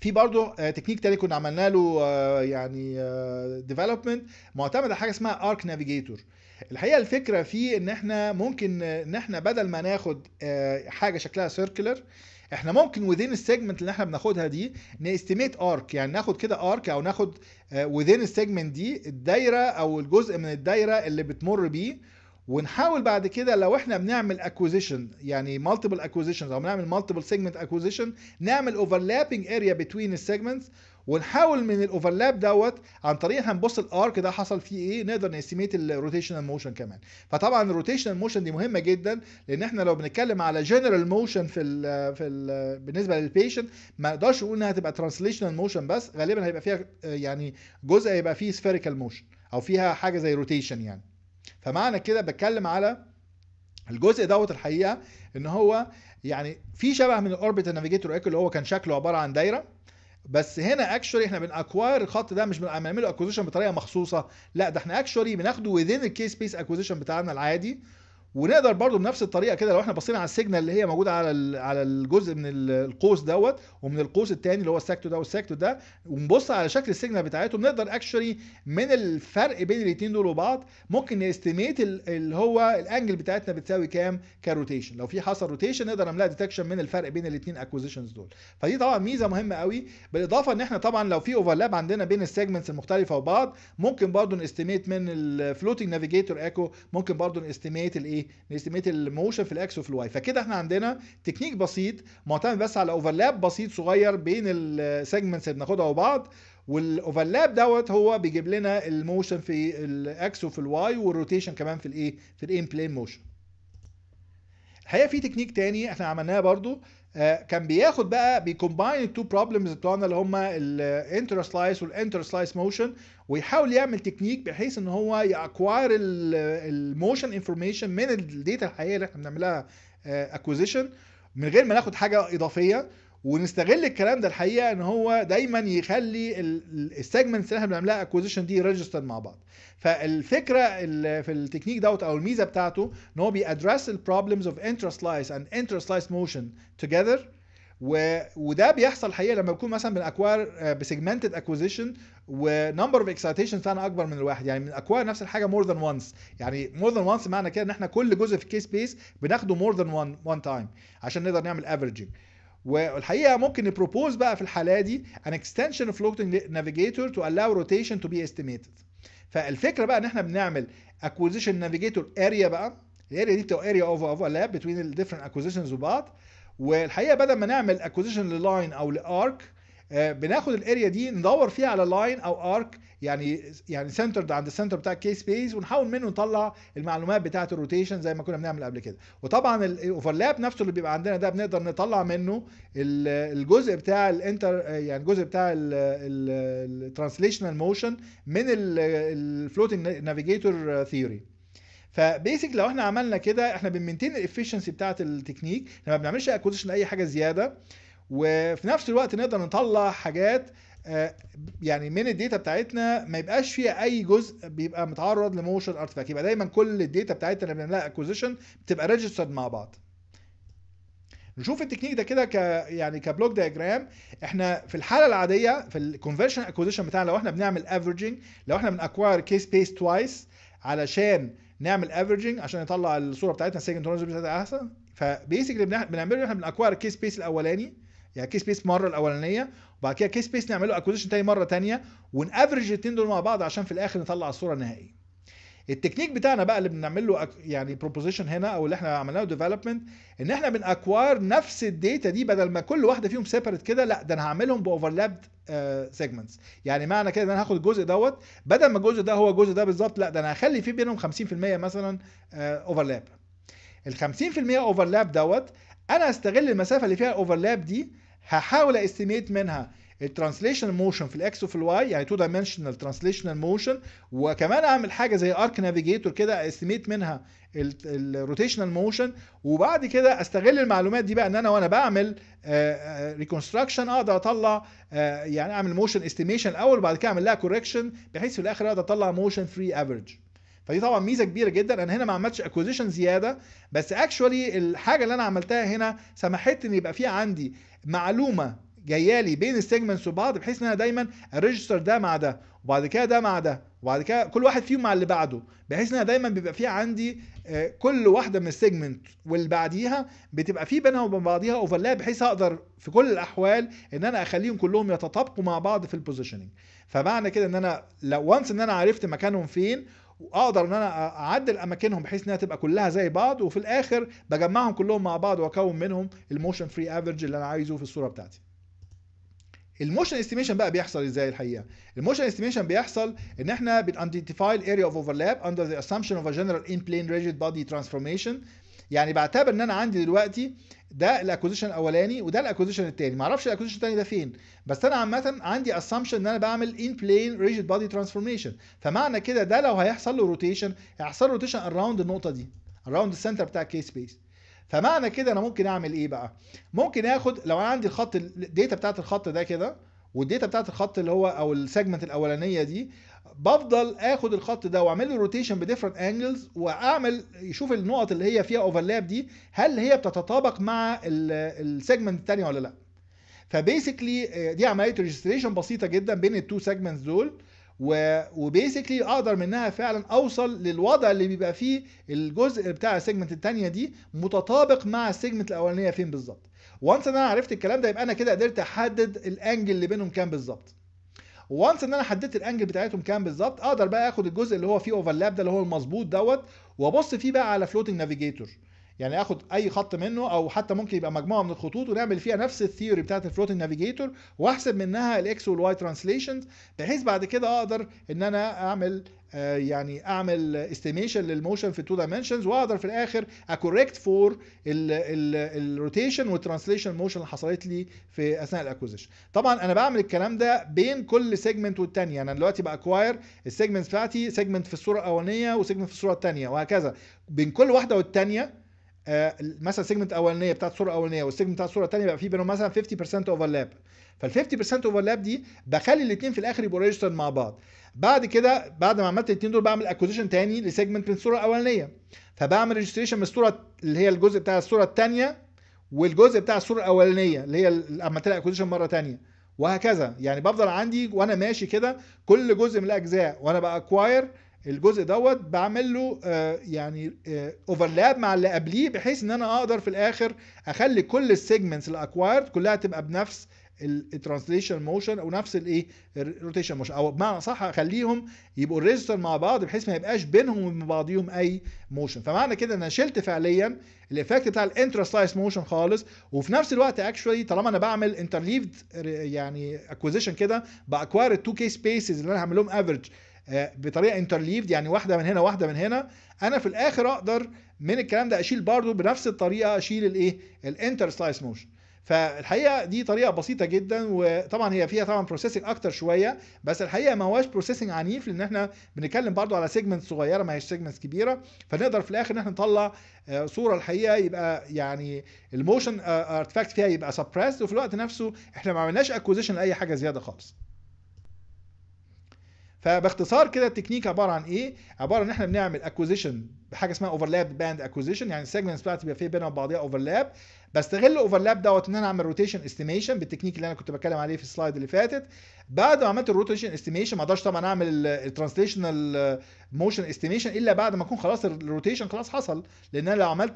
في برضه آه، تكنيك تاني كنا عملنا له آه، يعني ديفلوبمنت آه، معتمد على حاجه اسمها ارك نافيجيتور الحقيقه الفكره فيه ان احنا ممكن ان احنا بدل ما ناخد حاجه شكلها سيركلر احنا ممكن وذين السيجمنت اللي احنا بناخدها دي نستيميت ارك يعني ناخد كده ارك او ناخد وذين السيجمنت دي الدايره او الجزء من الدايره اللي بتمر بيه ونحاول بعد كده لو احنا بنعمل اكوزيشن يعني مالتيبل اكوزيشنز او بنعمل مالتيبل سيجمنت اكوزيشن نعمل اوفرلابنج اريا بتوين السيجمنتس ونحاول من الاوفرلاب دوت عن طريق هنبص الارك ده حصل فيه ايه نقدر نستيميت الروتيشنال موشن كمان فطبعا الروتيشنال موشن دي مهمه جدا لان احنا لو بنتكلم على جنرال موشن في الـ في الـ بالنسبه للبيشنت ما اقدرش اقول انها هتبقى ترانسليشنال موشن بس غالبا هيبقى فيها يعني جزء هيبقى فيه سفيريكال موشن او فيها حاجه زي روتيشن يعني فمعنى كده بتكلم على الجزء دوت الحقيقه ان هو يعني في شبه من الاوربت نافيجيتور اللي هو كان شكله عباره عن دايره بس هنا اكشولي احنا بنأكواير الخط ده مش بنعمله اكوزيشن بطريقه مخصوصه لا ده احنا اكشولي بناخده within الكي سبيس اكوزيشن بتاعنا العادي ونقدر برضو بنفس الطريقه كده لو احنا بصينا على السيجنال اللي هي موجوده على على الجزء من القوس دوت ومن القوس الثاني اللي هو الساكتو ده والساكتو ده ونبص على شكل السيجنال بتاعته بنقدر اكشولي من الفرق بين الاثنين دول وبعض ممكن نستيميت اللي هو الانجل بتاعتنا بتساوي كام كروتيشن لو في حصل روتيشن نقدر نعملها ديتكشن من الفرق بين الاثنين اكوزيشنز دول فدي طبعا ميزه مهمه قوي بالاضافه ان احنا طبعا لو في اوفرلاب عندنا بين السيجمنتس المختلفه وبعض ممكن برضو نستيميت من الفلوتنج نافيجيتور ايكو ممكن برضو نستيميت الايه ايه نستيميت الموشن في الاكس وفي الواي فكده احنا عندنا تكنيك بسيط معتمد بس على اوفرلاب بسيط صغير بين السيجمنتس اللي بناخدها وبعض والاوفرلاب دوت هو بيجيب لنا الموشن في الاكس وفي الواي والروتيشن كمان في الايه في الان بلين موشن الحقيقه في تكنيك تاني احنا عملناه برضو آه، كان بياخد بقى بيكومباين التو بروبلمز بتوعنا اللي هما الانتر سلايس والانتر سلايس موشن ويحاول يعمل تكنيك بحيث ان هو ياكواير الموشن انفورميشن من الداتا الحقيقيه اللي احنا بنعملها اكوزيشن آه، من غير ما ناخد حاجه اضافيه ونستغل الكلام ده الحقيقه ان هو دايما يخلي السيجمنتس اللي احنا بنعملها اكوزيشن دي ريجستر مع بعض فالفكره في التكنيك دوت او الميزه بتاعته ان هو بيأدرس البروبلمز اوف انتر سلايس اند انتر سلايس موشن توجذر وده بيحصل الحقيقه لما بيكون مثلا بالاكوار بسيجمنتد اكوزيشن ونمبر اوف اكسايتيشنز انا اكبر من الواحد يعني بنأكوار نفس الحاجه مور ذان وانس يعني مور ذان وانس معنى كده ان احنا كل جزء في الكيس بيس بناخده مور ذان وان وان تايم عشان نقدر نعمل افريجنج والحقيقه ممكن نبروبوز بقى في الحاله دي an extension of floating navigator to allow rotation to be estimated فالفكره بقى ان احنا بنعمل acquisition navigator area بقى الاريا دي بتبقى area of overlap between ال different acquisitions وبعض والحقيقه بدل ما نعمل acquisition للاين او لارك آه، بناخد الاريا دي ندور فيها على لاين او ارك يعني يعني سنترد عند السنتر بتاع الكي سبيس ونحاول منه نطلع المعلومات بتاعه الروتيشن زي ما كنا بنعمل قبل كده وطبعا الاوفرلاب نفسه اللي بيبقى عندنا ده بنقدر نطلع منه الجزء بتاع الانتر آه، يعني الجزء بتاع الترانسليشنال موشن من الفلوتنج نافيجيتور ثيوري فبيسك لو احنا عملنا كده احنا بنمنتين الافشنسي بتاعه التكنيك احنا ما بنعملش اكوزيشن اي حاجه زياده وفي نفس الوقت نقدر نطلع حاجات آه، يعني من الداتا بتاعتنا ما يبقاش فيها اي جزء بيبقى متعرض لموشن ارتفاكت يبقى دايما كل الداتا بتاعتنا اللي بنعملها اكوزيشن بتبقى ريجسترد مع بعض نشوف التكنيك ده كده ك يعني كبلوك دياجرام احنا في الحاله العاديه في الكونفرشن اكوزيشن بتاعنا لو احنا بنعمل افريجنج لو احنا بنأكواير كيس بيس توايس علشان نعمل افريجنج عشان نطلع الصوره بتاعتنا سيجن ترانزيت بتاعتها احسن فبيسكلي بنعمله احنا بنأكواير كيس بيس الاولاني يعني كي سبيس مره الاولانيه وبعد كده كي سبيس نعمله اكوزيشن تاني مره تانيه ونافرج الاثنين دول مع بعض عشان في الاخر نطلع الصوره النهائيه التكنيك بتاعنا بقى اللي بنعمل له يعني بروبوزيشن هنا او اللي احنا عملناه ديفلوبمنت ان احنا بنأكوار نفس الداتا دي بدل ما كل واحده فيهم سيبريت كده لا ده انا هعملهم باوفرلابد آه، سيجمنتس يعني معنى كده ان انا هاخد الجزء دوت بدل ما الجزء ده هو الجزء ده بالظبط لا ده انا هخلي فيه بينهم 50% مثلا اوفرلاب آه، ال 50% اوفرلاب دوت انا استغل المسافه اللي فيها اوفرلاب دي هحاول استيميت منها الترانسليشن موشن في الاكس وفي الواي يعني تو دايمنشنال ترانسليشنال موشن وكمان اعمل حاجه زي ارك نافيجيتور كده استيميت منها الروتيشنال موشن وبعد كده استغل المعلومات دي بقى ان انا وانا بعمل ريكونستراكشن آه، آه، اقدر اطلع آه، يعني اعمل موشن استيميشن الاول وبعد كده اعمل لها كوركشن بحيث في الاخر اقدر اطلع موشن فري افريج فدي طبعا ميزه كبيره جدا انا هنا ما عملتش اكوزيشن زياده بس اكشولي الحاجه اللي انا عملتها هنا سمحت ان يبقى في عندي معلومه جايه لي بين السيجمنتس وبعض بحيث ان انا دايما الريجستر ده مع ده وبعد كده ده مع ده وبعد كده كل واحد فيهم مع اللي بعده بحيث ان انا دايما بيبقى في عندي آه، كل واحده من السيجمنت واللي بعديها بتبقى في بينها وبين بعضيها اوفرلاب بحيث اقدر في كل الاحوال ان انا اخليهم كلهم يتطابقوا مع بعض في البوزيشننج فمعنى كده ان انا لو وانس ان انا عرفت مكانهم فين واقدر ان انا اعدل اماكنهم بحيث انها تبقى كلها زي بعض وفي الاخر بجمعهم كلهم مع بعض واكون منهم الموشن فري افريج اللي انا عايزه في الصوره بتاعتي الموشن استيميشن بقى بيحصل ازاي الحقيقه الموشن استيميشن بيحصل ان احنا بنidentify الاريا اوف اوفرلاب اندر ذا assumption اوف ا جنرال ان بلين ريجيد بودي ترانسفورميشن يعني بعتبر ان انا عندي دلوقتي ده الاكوزيشن الاولاني وده الاكوزيشن الثاني ما اعرفش الاكوزيشن الثاني ده فين بس انا عامه عندي اسامبشن ان انا بعمل ان بلين ريجيد بودي ترانسفورميشن فمعنى كده ده لو هيحصل له روتيشن هيحصل له روتيشن اراوند النقطه دي اراوند السنتر بتاع الكي سبيس فمعنى كده انا ممكن اعمل ايه بقى ممكن اخد لو انا عندي الخط الداتا بتاعت الخط ده كده والداتا بتاعت الخط اللي هو او السيجمنت الاولانيه دي بفضل اخد الخط ده واعمل له روتيشن بديفرنت انجلز واعمل يشوف النقط اللي هي فيها اوفرلاب دي هل هي بتتطابق مع السيجمنت الثانيه ولا لا فبيسكلي آه، دي عمليه ريجستريشن بسيطه جدا بين التو سيجمنتس دول وبيسكلي اقدر منها فعلا اوصل للوضع اللي بيبقى فيه الجزء بتاع السيجمنت الثانيه دي متطابق مع السيجمنت الاولانيه فين بالظبط وانس انا عرفت الكلام ده يبقى انا كده قدرت احدد الانجل اللي بينهم كام بالظبط وانس ان انا حددت الانجل بتاعتهم كام بالظبط اقدر بقى اخد الجزء اللي هو فيه اوفرلاب ده اللي هو المظبوط دوت وابص فيه بقى على فلوتنج نافيجيتور يعني اخد اي خط منه او حتى ممكن يبقى مجموعه من الخطوط ونعمل فيها نفس الثيوري بتاعت الفلوتنج نافيجيتور واحسب منها الاكس والواي ترانسليشنز بحيث بعد كده اقدر ان انا اعمل آه، يعني اعمل استيميشن للموشن في تو دايمنشنز واقدر في الاخر اكوريكت فور الروتيشن والترانسليشن موشن اللي حصلت لي في اثناء الاكوزيشن طبعا انا بعمل الكلام ده بين كل سيجمنت والتانيه يعني انا دلوقتي باكواير السيجمنتس بتاعتي سيجمنت في الصوره الاولانيه وسيجمنت في الصوره الثانيه وهكذا بين كل واحده والثانيه آه، مثلا سيجمنت اولانيه بتاعت صوره اولانيه والسيجمنت بتاعت صوره ثانيه بقى في بينهم مثلا 50% اوفرلاب فال 50% اوفرلاب دي بخلي الاثنين في الاخر يبقوا ريجستر مع بعض بعد كده بعد ما عملت الاثنين دول بعمل اكوزيشن ثاني لسيجمنت من الصوره الاولانيه فبعمل ريجستريشن من الصوره اللي هي الجزء بتاع الصوره الثانيه والجزء بتاع الصوره الاولانيه اللي هي عملت لها اكوزيشن مره ثانيه وهكذا يعني بفضل عندي وانا ماشي كده كل جزء من الاجزاء وانا باكواير الجزء دوت بعمل له آه، يعني اوفرلاب آه، مع اللي قبليه بحيث ان انا اقدر في الاخر اخلي كل السيجمنتس الاكوايرد كلها تبقى بنفس الترانسليشن موشن او نفس الايه الروتيشن موشن او بمعنى صح اخليهم يبقوا ريجستر مع بعض بحيث ما يبقاش بينهم وبين بعضيهم اي موشن فمعنى كده ان انا شلت فعليا الايفكت بتاع الانترا سلايس موشن خالص وفي نفس الوقت اكشولي طالما انا بعمل انترليفد يعني اكوزيشن كده باكواير التو كي سبيسز اللي انا هعمل لهم افريج آه، بطريقه انترليفد يعني واحده من هنا واحده من هنا انا في الاخر اقدر من الكلام ده اشيل برضو بنفس الطريقه اشيل الايه الانتر سلايس موشن فالحقيقه دي طريقه بسيطه جدا وطبعا هي فيها طبعا بروسيسنج اكتر شويه بس الحقيقه ما هواش بروسيسنج عنيف لان احنا بنتكلم برضو على سيجمنت صغيره ما هيش سيجمنت كبيره فنقدر في الاخر ان احنا نطلع آه، صوره الحقيقه يبقى يعني الموشن ارتفاكت آه، فيها يبقى سبريست وفي الوقت نفسه احنا ما عملناش اكوزيشن لاي حاجه زياده خالص فباختصار كده التكنيك عباره عن ايه عباره ان احنا بنعمل اكوزيشن بحاجه اسمها اوفرلاب باند اكوزيشن يعني السيجمنتس بتاعتي بيبقى فيه بينها وبعضيها اوفرلاب بستغل الاوفرلاب دوت ان انا اعمل روتيشن استيميشن بالتكنيك اللي انا كنت بتكلم عليه في السلايد اللي فاتت بعد ما عملت الروتيشن استيميشن ما اقدرش طبعا اعمل الترانسليشنال موشن استيميشن الا بعد ما اكون خلاص الروتيشن خلاص حصل لان انا لو عملت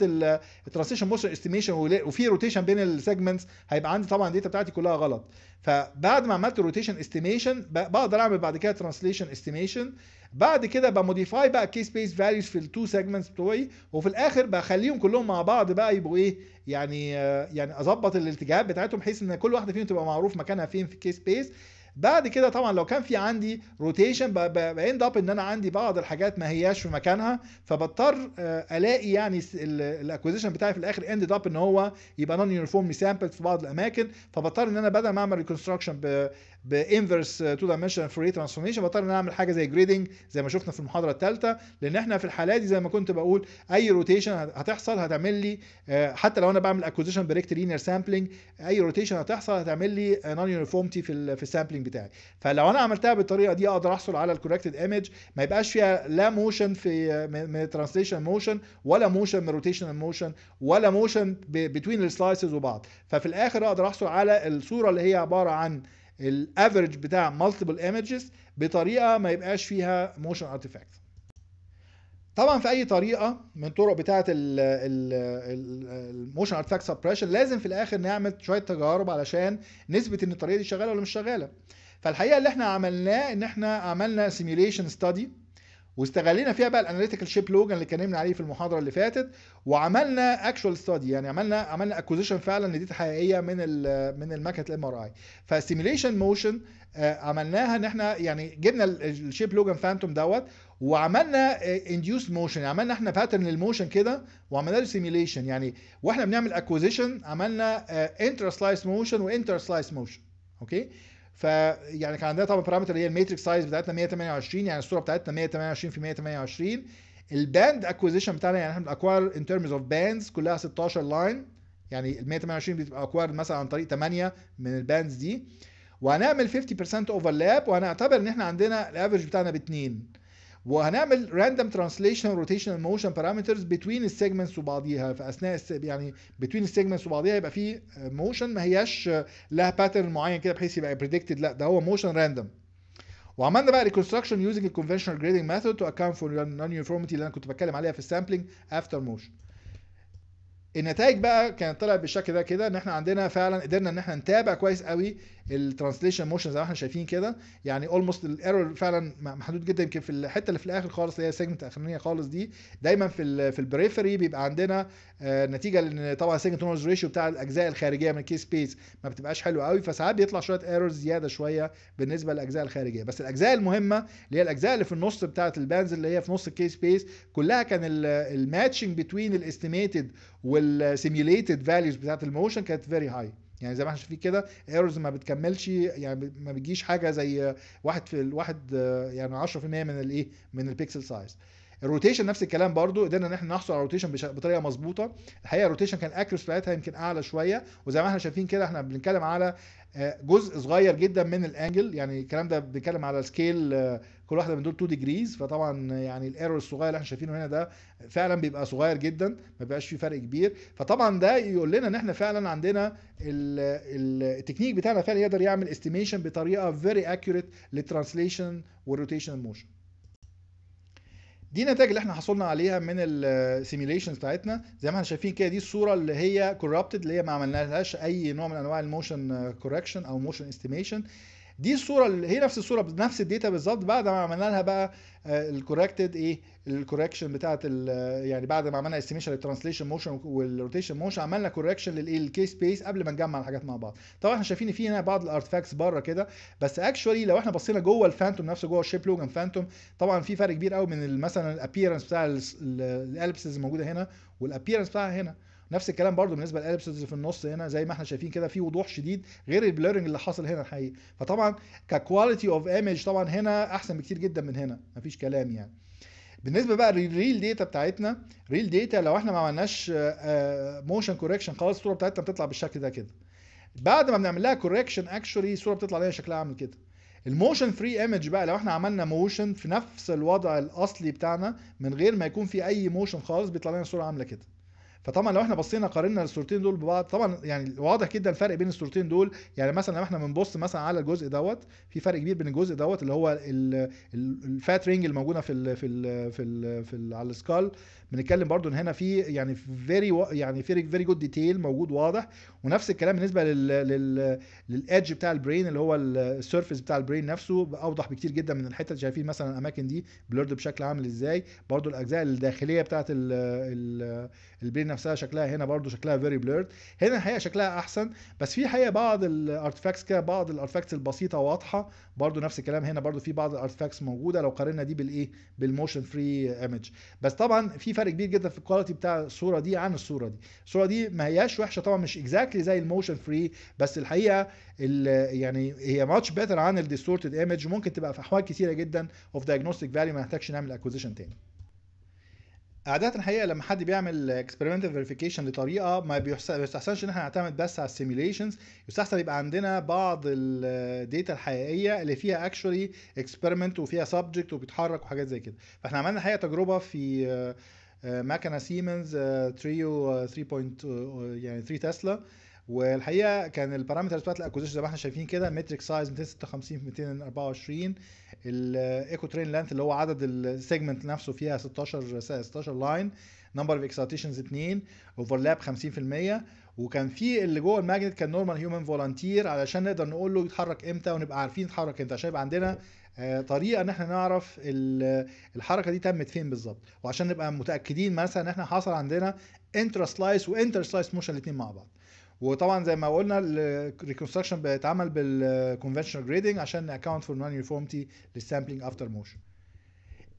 الترانسليشن موشن استيميشن وفي روتيشن بين السيجمنتس هيبقى عندي طبعا الداتا بتاعتي كلها غلط فبعد ما عملت الروتيشن استيميشن بقدر اعمل بعد كده ترانسليشن استيميشن بعد كده بموديفاي بقى كي سبيس فاليوز في التو سيجمنتس بتوعي وفي الاخر بخليهم كلهم مع بعض بقى يبقوا ايه يعني يعني اظبط الاتجاهات بتاعتهم بحيث ان كل واحده فيهم تبقى معروف مكانها فين في الكي سبيس بعد كده طبعا لو كان في عندي روتيشن باند اب ان انا عندي بعض الحاجات ما هياش في مكانها فبضطر آه، الاقي يعني الاكوزيشن بتاعي في الاخر اند اب ان هو يبقى نون يونيفورم سامبل في بعض الاماكن فبضطر ان انا بدل ما اعمل ريكونستراكشن بانفرس تو دايمنشنال فوري ترانسفورميشن بضطر نعمل حاجه زي جريدنج زي ما شفنا في المحاضره الثالثه لان احنا في الحالات دي زي ما كنت بقول اي روتيشن هتحصل هتعمل لي آه، حتى لو انا بعمل اكوزيشن بريكت لينير سامبلنج اي روتيشن هتحصل هتعمل لي نون يونيفورمتي في في السامبلنج بتاعي فلو انا عملتها بالطريقه دي اقدر احصل على الكوركتد ايمج ما يبقاش فيها لا موشن في من ترانسليشن موشن ولا موشن من روتيشن موشن ولا موشن بتوين السلايسز وبعض ففي الاخر اقدر احصل على الصوره اللي هي عباره عن الافرج بتاع مالتيبل ايمجز بطريقه ما يبقاش فيها موشن ارتيفاكت طبعا في اي طريقه من طرق بتاعه الموشن ارتفاكت سبريشن لازم في الاخر نعمل شويه تجارب علشان نثبت ان الطريقه دي شغاله ولا مش شغاله فالحقيقه اللي احنا عملناه ان احنا عملنا سيميوليشن ستادي واستغلينا فيها بقى الاناليتيكال شيب لوجن اللي اتكلمنا عليه في المحاضره اللي فاتت وعملنا اكشوال ستادي يعني عملنا عملنا اكوزيشن فعلا ان دي حقيقيه من من المكنه الام ار اي فسيميليشن موشن عملناها ان احنا يعني جبنا الشيب لوجن فانتوم دوت وعملنا انديوس آه، موشن يعني عملنا احنا باترن للموشن كده وعملنا له سيميليشن يعني واحنا بنعمل اكوزيشن عملنا انتر سلايس موشن وانتر سلايس موشن اوكي فيعني كان عندنا طبعا بارامتر اللي هي الماتريكس سايز بتاعتنا 128 يعني الصوره بتاعتنا 128 في 128 الباند اكوزيشن بتاعنا يعني احنا بنكوار ان ترمز اوف باندز كلها 16 لاين يعني ال 128 بتبقى اكوار مثلا عن طريق 8 من الباندز دي وهنعمل 50% اوفرلاب وهنعتبر ان احنا عندنا الافرج بتاعنا باثنين وهنعمل راندوم ترانسليشن روتيشنال موشن بارامترز بتوين السيجمنتس وبعضيها في اثناء يعني بتوين السيجمنتس وبعضيها يبقى في موشن آه، ما هياش آه، لها باترن معين كده بحيث يبقى بريدكتد لا ده هو موشن راندوم وعملنا بقى ريكونستراكشن يوزنج الكونفشنال جريدنج ميثود تو اكونت فور نون يونيفورميتي اللي انا كنت بتكلم عليها في السامبلنج افتر موشن النتائج بقى كانت طلعت بالشكل ده كده ان احنا عندنا فعلا قدرنا ان احنا نتابع كويس قوي الترانسليشن موشن زي ما احنا شايفين كده يعني اولموست الايرور فعلا محدود جدا يمكن في الحته اللي في الاخر خالص اللي هي السيجمنت الاخرانيه خالص دي دايما في في البريفري بيبقى عندنا آه نتيجه لان طبعا السيجمنت اونرز ريشيو بتاع الاجزاء الخارجيه من الكي سبيس ما بتبقاش حلوه قوي فساعات بيطلع شويه ايرورز زياده شويه بالنسبه للاجزاء الخارجيه بس الاجزاء المهمه اللي هي الاجزاء اللي في النص بتاعه البانز اللي هي في نص الكي سبيس كلها كان الماتشنج بتوين الاستيميتد والسيميوليتد فاليوز بتاعت الموشن كانت فيري هاي يعني زي ما احنا شايفين كده ايرورز ما بتكملش يعني ما بتجيش حاجه زي واحد في الواحد آه، يعني 10% من الايه من البيكسل سايز الروتيشن نفس الكلام برضو قدرنا ان احنا نحصل على روتيشن بطريقه مظبوطه الحقيقه الروتيشن كان اكيرس بتاعتها يمكن اعلى شويه وزي ما احنا شايفين كده احنا بنتكلم على آه، جزء صغير جدا من الانجل يعني الكلام ده بيتكلم على سكيل آه، كل واحده من دول 2 ديجريز فطبعا يعني الايرور الصغير اللي احنا شايفينه هنا ده فعلا بيبقى صغير جدا ما بيبقاش فيه فرق كبير فطبعا ده يقول لنا ان احنا فعلا عندنا التكنيك بتاعنا فعلا يقدر يعمل استيميشن بطريقه فيري اكيوريت للترانسليشن والروتيشن موشن دي النتائج اللي احنا حصلنا عليها من السيميليشنز بتاعتنا زي ما احنا شايفين كده دي الصوره اللي هي كوربتد اللي هي ما عملناهاش اي نوع من انواع الموشن كوركشن او موشن استيميشن دي الصوره اللي هي نفس الصوره بنفس الداتا بالظبط بعد ما عملنا لها بقى آه، الكوركتد ايه الكوركشن بتاعه يعني بعد ما عملنا استيميشن للترانسليشن موشن والروتيشن موشن عملنا كوركشن للكي سبيس قبل ما نجمع الحاجات مع بعض طبعا احنا شايفين في هنا بعض الارتفاكتس بره كده بس اكشوالي لو احنا بصينا جوه الفانتوم نفسه جوه الشيب لوجن فانتوم طبعا في فرق كبير قوي من مثلا الابييرنس بتاع الالبسز الموجوده هنا والابييرنس بتاعها هنا نفس الكلام برضو بالنسبه للالبسز اللي في النص هنا زي ما احنا شايفين كده في وضوح شديد غير البلورنج اللي حاصل هنا الحقيقي فطبعا ككواليتي اوف ايمج طبعا هنا احسن بكتير جدا من هنا مفيش كلام يعني بالنسبه بقى للريل داتا بتاعتنا ريل داتا لو احنا ما عملناش موشن كوركشن خلاص الصوره بتاعتنا بتطلع بالشكل ده كده بعد ما بنعمل لها كوركشن اكشولي الصوره بتطلع لها شكلها عامل كده الموشن فري ايمج بقى لو احنا عملنا موشن في نفس الوضع الاصلي بتاعنا من غير ما يكون في اي موشن خالص بيطلع لنا صوره عامله كده فطبعا لو احنا بصينا قارنا الصورتين دول ببعض طبعا يعني واضح جدا الفرق بين الصورتين دول يعني مثلا لو احنا بنبص مثلا على الجزء دوت في فرق كبير بين الجزء دوت اللي هو الفات رينج الموجوده في ال في ال في ال في ال على السكال بنتكلم برضو ان هنا في يعني فيري و... يعني فيري فيري جود ديتيل موجود واضح ونفس الكلام بالنسبه لل لل للادج بتاع البرين اللي هو السيرفيس بتاع البرين نفسه اوضح بكتير جدا من الحته اللي شايفين مثلا الاماكن دي بلورد بشكل عامل ازاي برضو الاجزاء الداخليه بتاعت ال... ال... البرين نفسها شكلها هنا برضو شكلها فيري بلورد هنا الحقيقه شكلها احسن بس في حقيقه بعض الارتفاكتس كده بعض الارتفاكتس البسيطه واضحه برضو نفس الكلام هنا برضو في بعض الارتفاكتس موجوده لو قارنا دي بالايه بالموشن فري ايمج بس طبعا في فرق فرق كبير جدا في الكواليتي بتاع الصوره دي عن الصوره دي الصوره دي ما هياش وحشه طبعا مش اكزاكتلي exactly زي الموشن فري بس الحقيقه يعني هي ماتش بيتر عن الديستورتد ايمج ممكن تبقى في احوال كتيره جدا اوف دايجنوستيك فاليو ما نحتاجش نعمل اكوزيشن تاني عادة الحقيقة لما حد بيعمل experimental verification لطريقة ما بيستحسنش ان احنا نعتمد بس على السيميليشنز يستحسن يبقى عندنا بعض الداتا الحقيقية اللي فيها actually experiment وفيها subject وبيتحرك وحاجات زي كده فاحنا عملنا الحقيقة تجربة في مكنه سيمنز تريو 3. يعني 3 تسلا والحقيقه كان البارامترز بتاعت الاكوزيشن زي ما احنا شايفين كده متريك سايز 256 في 224 الايكو ترين لينث اللي هو عدد السيجمنت نفسه فيها 16 16 لاين نمبر اوف اكسايتيشنز 2 اوفرلاب 50% وكان في اللي جوه الماجنت كان نورمال هيومن فولنتير علشان نقدر نقول له يتحرك امتى ونبقى عارفين يتحرك امتى عشان يبقى عندنا آه، طريقه ان احنا نعرف الحركه دي تمت فين بالظبط وعشان نبقى متاكدين مثلا ان احنا حصل عندنا انترا سلايس وانتر سلايس موشن الاثنين مع بعض وطبعا زي ما قلنا الريكونستراكشن بيتعمل بالكونفشنال جريدنج عشان اكونت فور نون يونيفورمتي للسامبلينج افتر موشن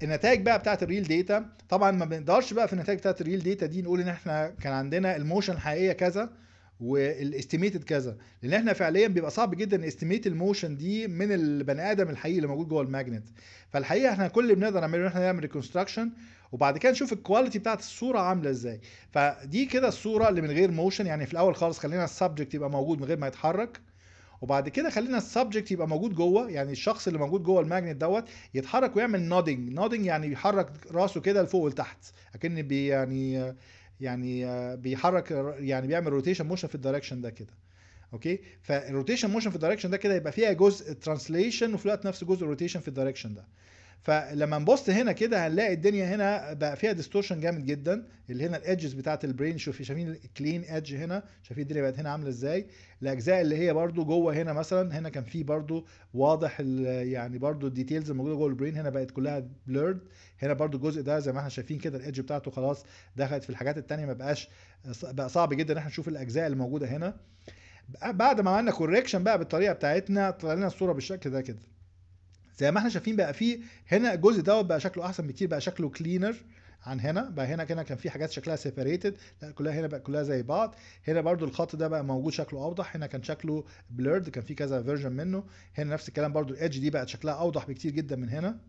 النتائج بقى بتاعت الريل داتا طبعا ما بنقدرش بقى في النتائج بتاعت الريل داتا دي نقول ان احنا كان عندنا الموشن الحقيقيه كذا والاستيميتد كذا لان احنا فعليا بيبقى صعب جدا استيميت الموشن دي من البني ادم الحقيقي اللي موجود جوه الماجنت فالحقيقه احنا كل اللي بنقدر نعمله ان احنا نعمل ريكونستراكشن وبعد كده نشوف الكواليتي بتاعت الصوره عامله ازاي فدي كده الصوره اللي من غير موشن يعني في الاول خالص خلينا السبجكت يبقى موجود من غير ما يتحرك وبعد كده خلينا السبجكت يبقى موجود جوه يعني الشخص اللي موجود جوه الماجنت دوت يتحرك ويعمل نودنج نودنج يعني بيحرك راسه كده لفوق ولتحت اكن بي يعني يعني آه، بيحرك يعني بيعمل روتيشن موشن في الدايركشن ده كده اوكي فالروتيشن موشن في الدايركشن ده كده يبقى فيها جزء ترانسليشن وفي الوقت نفس جزء روتيشن في الدايركشن ده فلما نبص هنا كده هنلاقي الدنيا هنا بقى فيها ديستورشن جامد جدا اللي هنا الايدجز بتاعت البرين شوفي شايفين الكلين ايدج هنا شايفين الدنيا بقت هنا عامله ازاي الاجزاء اللي هي برده جوه هنا مثلا هنا كان في برده واضح يعني برده الديتيلز الموجوده جوه البرين هنا بقت كلها بليرد هنا برده الجزء ده زي ما احنا شايفين كده الايدج بتاعته خلاص دخلت في الحاجات الثانيه ما بقاش بقى صعب جدا ان احنا نشوف الاجزاء اللي موجوده هنا بعد ما عملنا كوريكشن بقى بالطريقه بتاعتنا طلع لنا الصوره بالشكل ده كده زي ما احنا شايفين بقى فيه هنا الجزء دوت بقى شكله احسن بكتير بقى شكله كلينر عن هنا بقى هنا كده كان في حاجات شكلها سيبريتد لا كلها هنا بقى كلها زي بعض هنا برضو الخط ده بقى موجود شكله اوضح هنا كان شكله بليرد كان في كذا فيرجن منه هنا نفس الكلام برضو الايدج دي بقت شكلها اوضح بكتير جدا من هنا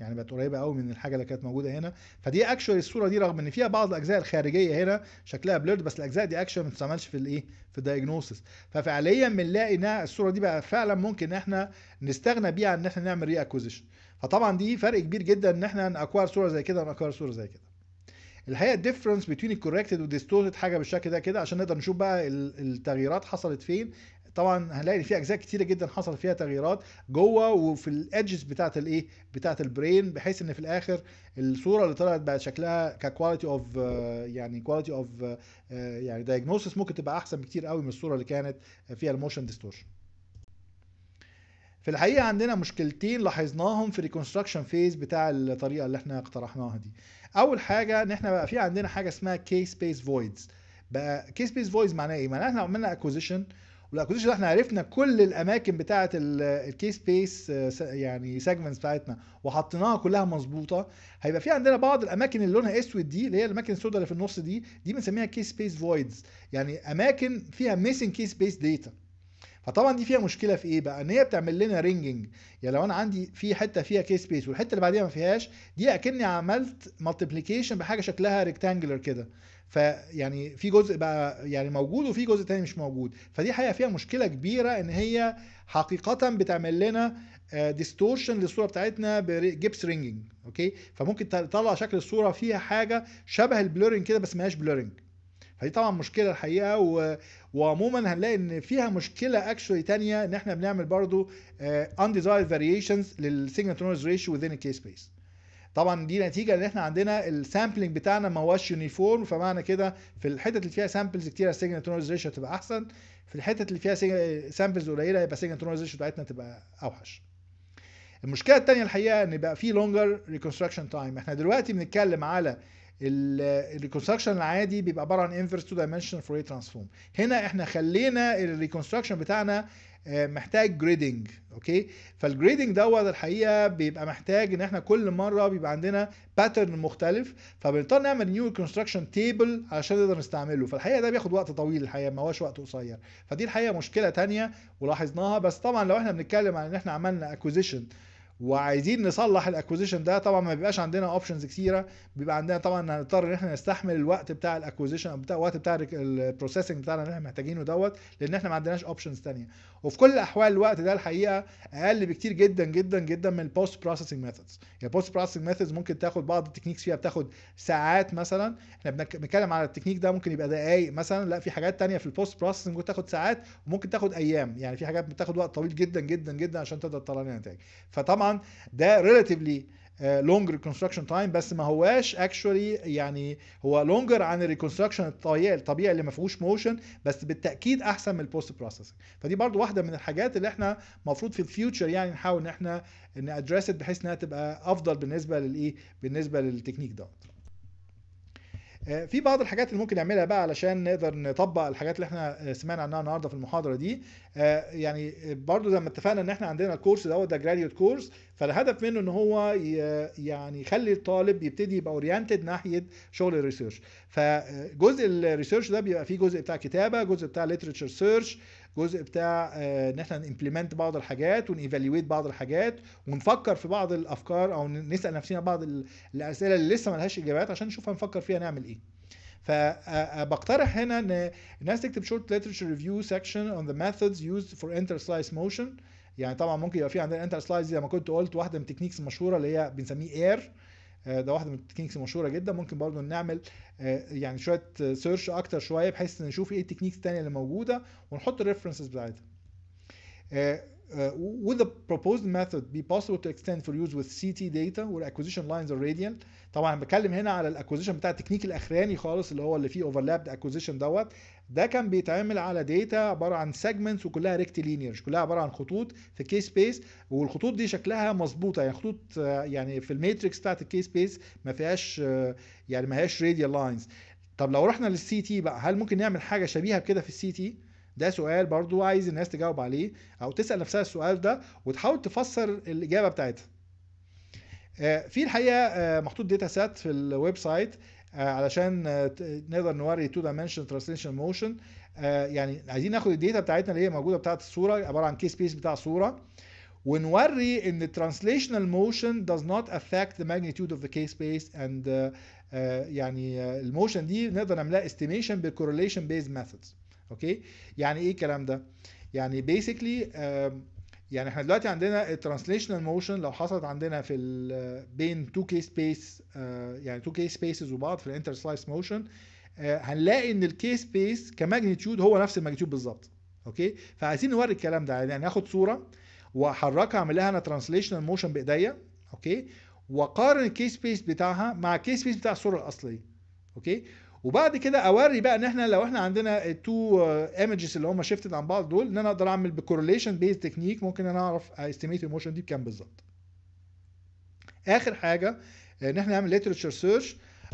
يعني بقت قريبه قوي من الحاجه اللي كانت موجوده هنا فدي اكشوال الصوره دي رغم ان فيها بعض الاجزاء الخارجيه هنا شكلها بليرد بس الاجزاء دي اكشوال ما بتستعملش في الايه في الدايجنوسس ففعليا بنلاقي انها الصوره دي بقى فعلا ممكن ان احنا نستغنى بيها عن ان احنا نعمل ري اكوزيشن فطبعا دي فرق كبير جدا ان احنا ناكوار صوره زي كده وناكوار صوره زي كده الحقيقه الديفرنس بين الكوركتد والديستورتد حاجه بالشكل ده كده عشان نقدر نشوف بقى التغييرات حصلت فين طبعا هنلاقي في اجزاء كتيره جدا حصل فيها تغييرات جوه وفي الادجز بتاعت الايه بتاعت البرين بحيث ان في الاخر الصوره اللي طلعت بقت شكلها ككواليتي اوف آه، يعني كواليتي اوف آه، آه، يعني دايجنوستس ممكن تبقى احسن بكتير قوي من الصوره اللي كانت فيها الموشن ديستورشن في الحقيقه عندنا مشكلتين لاحظناهم في الريكونستراكشن فيز بتاع الطريقه اللي احنا اقترحناها دي اول حاجه ان احنا بقى في عندنا حاجه اسمها كي سبيس فويدز بقى كي سبيس فويدز معناه ايه معناه احنا عملنا اكوزيشن والاكوزيشن ده احنا عرفنا كل الاماكن بتاعه الكي آه، سبيس يعني سيجمنتس بتاعتنا وحطيناها كلها مظبوطه هيبقى في عندنا بعض الاماكن اللي لونها اسود دي اللي هي الاماكن السوداء اللي في النص دي دي بنسميها كي سبيس فويدز يعني اماكن فيها ميسنج كي سبيس داتا فطبعا دي فيها مشكله في ايه بقى ان هي بتعمل لنا رينجنج يعني لو انا عندي في حته فيها كي سبيس والحته اللي بعديها ما فيهاش دي اكني عملت مالتيبليكيشن بحاجه شكلها ريكتانجلر كده فيعني في جزء بقى يعني موجود وفي جزء تاني مش موجود فدي حقيقه فيها مشكله كبيره ان هي حقيقه بتعمل لنا ديستورشن آه، للصوره بتاعتنا بجبس رينجنج اوكي فممكن تطلع شكل الصوره فيها حاجه شبه البلورنج كده بس ما هياش بلورنج فدي طبعا مشكله الحقيقه و... وعموما هنلاقي ان فيها مشكله اكشولي تانية ان احنا بنعمل برضو انديزايرد فاريشنز للسيجنال تونز ريشيو وذين الكي سبيس طبعا دي نتيجه ان احنا عندنا السامبلنج بتاعنا ما هواش يونيفورم فمعنى كده في الحتت اللي فيها سامبلز كتيره السيجنال تو نويز ريشيو تبقى احسن في الحتت اللي فيها سامبلز قليله يبقى السيجنال تو نويز ريشيو بتاعتنا تبقى اوحش المشكله الثانيه الحقيقه ان بقى في لونجر ريكونستراكشن تايم احنا دلوقتي بنتكلم على الريكونستراكشن العادي بيبقى عباره عن انفرس تو دايمنشنال فوري ترانسفورم هنا احنا خلينا الريكونستراكشن بتاعنا آه، محتاج جريدنج اوكي فالجريدنج دوت الحقيقه بيبقى محتاج ان احنا كل مره بيبقى عندنا باترن مختلف فبنضطر نعمل نيو كونستراكشن تيبل علشان نقدر نستعمله فالحقيقه ده بياخد وقت طويل الحقيقه ما هوش وقت قصير فدي الحقيقه مشكله ثانيه ولاحظناها بس طبعا لو احنا بنتكلم عن ان احنا عملنا اكوزيشن وعايزين نصلح الاكوزيشن ده طبعا ما بيبقاش عندنا اوبشنز كثيره بيبقى عندنا طبعا هنضطر ان احنا نستحمل الوقت بتاع الاكوزيشن او بتاع الوقت بتاع البروسيسنج بتاعنا اللي احنا محتاجينه دوت لان احنا ما عندناش اوبشنز ثانيه وفي كل الاحوال الوقت ده الحقيقه اقل بكتير جدا جدا جدا من البوست بروسيسنج ميثودز يعني البوست بروسيسنج ميثودز ممكن تاخد بعض التكنيكس فيها بتاخد ساعات مثلا احنا بنتكلم على التكنيك ده ممكن يبقى دقائق مثلا لا في حاجات تانية في البوست بروسيسنج ممكن تاخد ساعات وممكن تاخد ايام يعني في حاجات بتاخد وقت طويل جدا جدا جدا عشان تقدر تطلع لنا نتائج فطبعا ده ريلاتيفلي لونج ريكونستراكشن تايم بس ما هواش اكشولي يعني هو لونجر عن الريكونستراكشن الطبيعي الطبيعي اللي ما فيهوش موشن بس بالتاكيد احسن من البوست بروسيسنج فدي برضو واحده من الحاجات اللي احنا المفروض في الفيوتشر يعني نحاول ان احنا ادريس بحيث انها تبقى افضل بالنسبه للايه بالنسبه للتكنيك ده آه، في بعض الحاجات اللي ممكن نعملها بقى علشان نقدر نطبق الحاجات اللي احنا سمعنا عنها النهارده في المحاضره دي آه، يعني برضو زي ما اتفقنا ان احنا عندنا الكورس دوت ده جراديوت كورس فالهدف منه ان هو يعني يخلي الطالب يبتدي يبقى اورينتد ناحيه شغل الريسيرش فجزء الريسيرش ده بيبقى فيه جزء بتاع كتابه جزء بتاع ليترشر سيرش جزء بتاع آه، ان احنا نمبلمنت بعض الحاجات ونيفاليويت بعض الحاجات ونفكر في بعض الافكار او نسال نفسنا بعض الاسئله اللي لسه ما لهاش اجابات عشان نشوف هنفكر فيها نعمل ايه فبقترح آه، آه، هنا ان الناس تكتب short literature سكشن اون ذا ميثودز يوزد فور انتر سلايس موشن يعني طبعا ممكن يبقى في عندنا انتر سلايس زي ما كنت قلت واحده من التكنيكس المشهوره اللي هي بنسميه اير آه، ده واحده من التكنيكس المشهوره جدا ممكن برضو نعمل آه، يعني شويه سيرش اكتر شويه بحيث نشوف ايه التكنيكس الثانيه اللي موجوده ونحط الريفرنسز بتاعتها آه، Uh, would the proposed method be possible to extend for use with CT data where acquisition lines are radiant طبعا بتكلم هنا على الاكوزيشن بتاع التكنيك الاخراني خالص اللي هو اللي فيه اوفرلاب اكوزيشن دوت ده كان بيتعمل على داتا عباره عن سيجمنتس وكلها ريكت لينير كلها عباره عن خطوط في كي سبيس والخطوط دي شكلها مظبوطه يعني خطوط آه، يعني في الماتريكس بتاعت الكي سبيس ما فيهاش آه، يعني ما هياش راديال لاينز طب لو رحنا للسي تي بقى هل ممكن نعمل حاجه شبيهه بكده في السي تي؟ ده سؤال برضو عايز الناس تجاوب عليه او تسال نفسها السؤال ده وتحاول تفسر الاجابه بتاعتها آه، في الحقيقه آه، محطوط داتا سيت في الويب سايت آه، علشان نقدر نوري تو دايمنشن ترانسليشن موشن يعني عايزين ناخد الداتا بتاعتنا اللي هي موجوده بتاعت الصوره عباره عن كيس بيس بتاع صوره ونوري ان الترانسليشنال موشن does not affect the magnitude of the case space and uh, uh, يعني uh, الموشن دي نقدر نعملها استيميشن بالكورليشن بيز ميثودز اوكي يعني ايه الكلام ده يعني بيسكلي يعني احنا دلوقتي عندنا الترانسليشنال موشن لو حصلت عندنا في بين 2 كي سبيس يعني 2 كي سبيسز وبعض في الانتر سلايس موشن هنلاقي ان الكي سبيس كماجنتيود هو نفس الماجنتيود بالظبط اوكي فعايزين نوري الكلام ده يعني هاخد صوره واحركها اعمل لها انا ترانسليشنال موشن بايديا اوكي واقارن الكي سبيس بتاعها مع الكي سبيس بتاع الصوره الاصليه اوكي وبعد كده اوري بقى ان احنا لو احنا عندنا التو ايمجز آه، اللي هم شيفتد عن بعض دول ان انا اقدر اعمل بكورليشن بيز تكنيك ممكن انا اعرف استيميت الموشن دي بكام بالظبط اخر حاجه آه، ان احنا نعمل literature search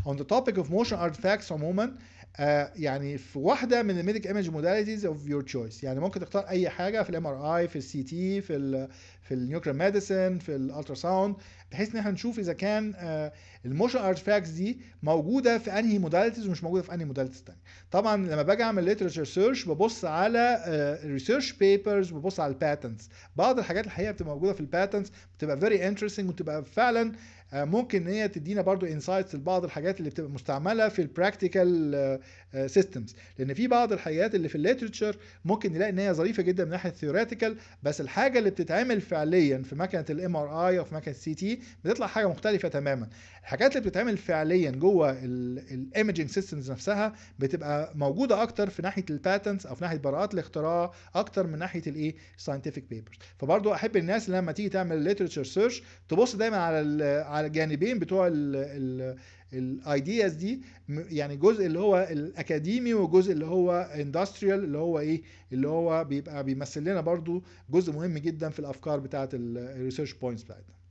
on the topic of motion artifacts عموما آه، يعني في واحده من الميديك ايمج موداليتيز اوف يور تشويس يعني ممكن تختار اي حاجه في الام ار اي في السي تي في الـ في النيوكلير ميديسن في الالترا ساوند بحيث ان احنا نشوف اذا كان آه، الموشن ارتفاكس دي موجوده في انهي موداليتيز ومش موجوده في انهي موداليتيز ثانيه طبعا لما باجي اعمل ليترشر سيرش ببص على ريسيرش بيبرز وببص على الباتنتس بعض الحاجات الحقيقه بتبقى موجوده في الباتنتس بتبقى فيري انترستنج وبتبقى فعلا آه، ممكن ان هي تدينا برضو انسايتس لبعض الحاجات اللي بتبقى مستعمله في البراكتيكال آه، آه، سيستمز لان في بعض الحاجات اللي في الليترتشر ممكن نلاقي ان هي ظريفه جدا من ناحيه ثيوريتيكال بس الحاجه اللي بتتعمل فعليا في مكنه الام ار اي او في مكنه السي تي بتطلع حاجه مختلفه تماما الحاجات اللي بتتعمل فعليا جوه الايمجنج سيستمز نفسها بتبقى موجوده اكتر في ناحيه الباتنتس او في ناحيه براءات الاختراع اكتر من ناحيه الايه ساينتفك بيبرز فبرضو احب الناس لما تيجي تعمل ليترشر سيرش تبص دايما على على الجانبين بتوع ال الايدياز دي يعني جزء اللي هو الاكاديمي وجزء اللي هو اندستريال اللي هو ايه اللي هو بيبقى بيمثل لنا برضو جزء مهم جدا في الافكار بتاعه الريسيرش بوينتس بتاعتنا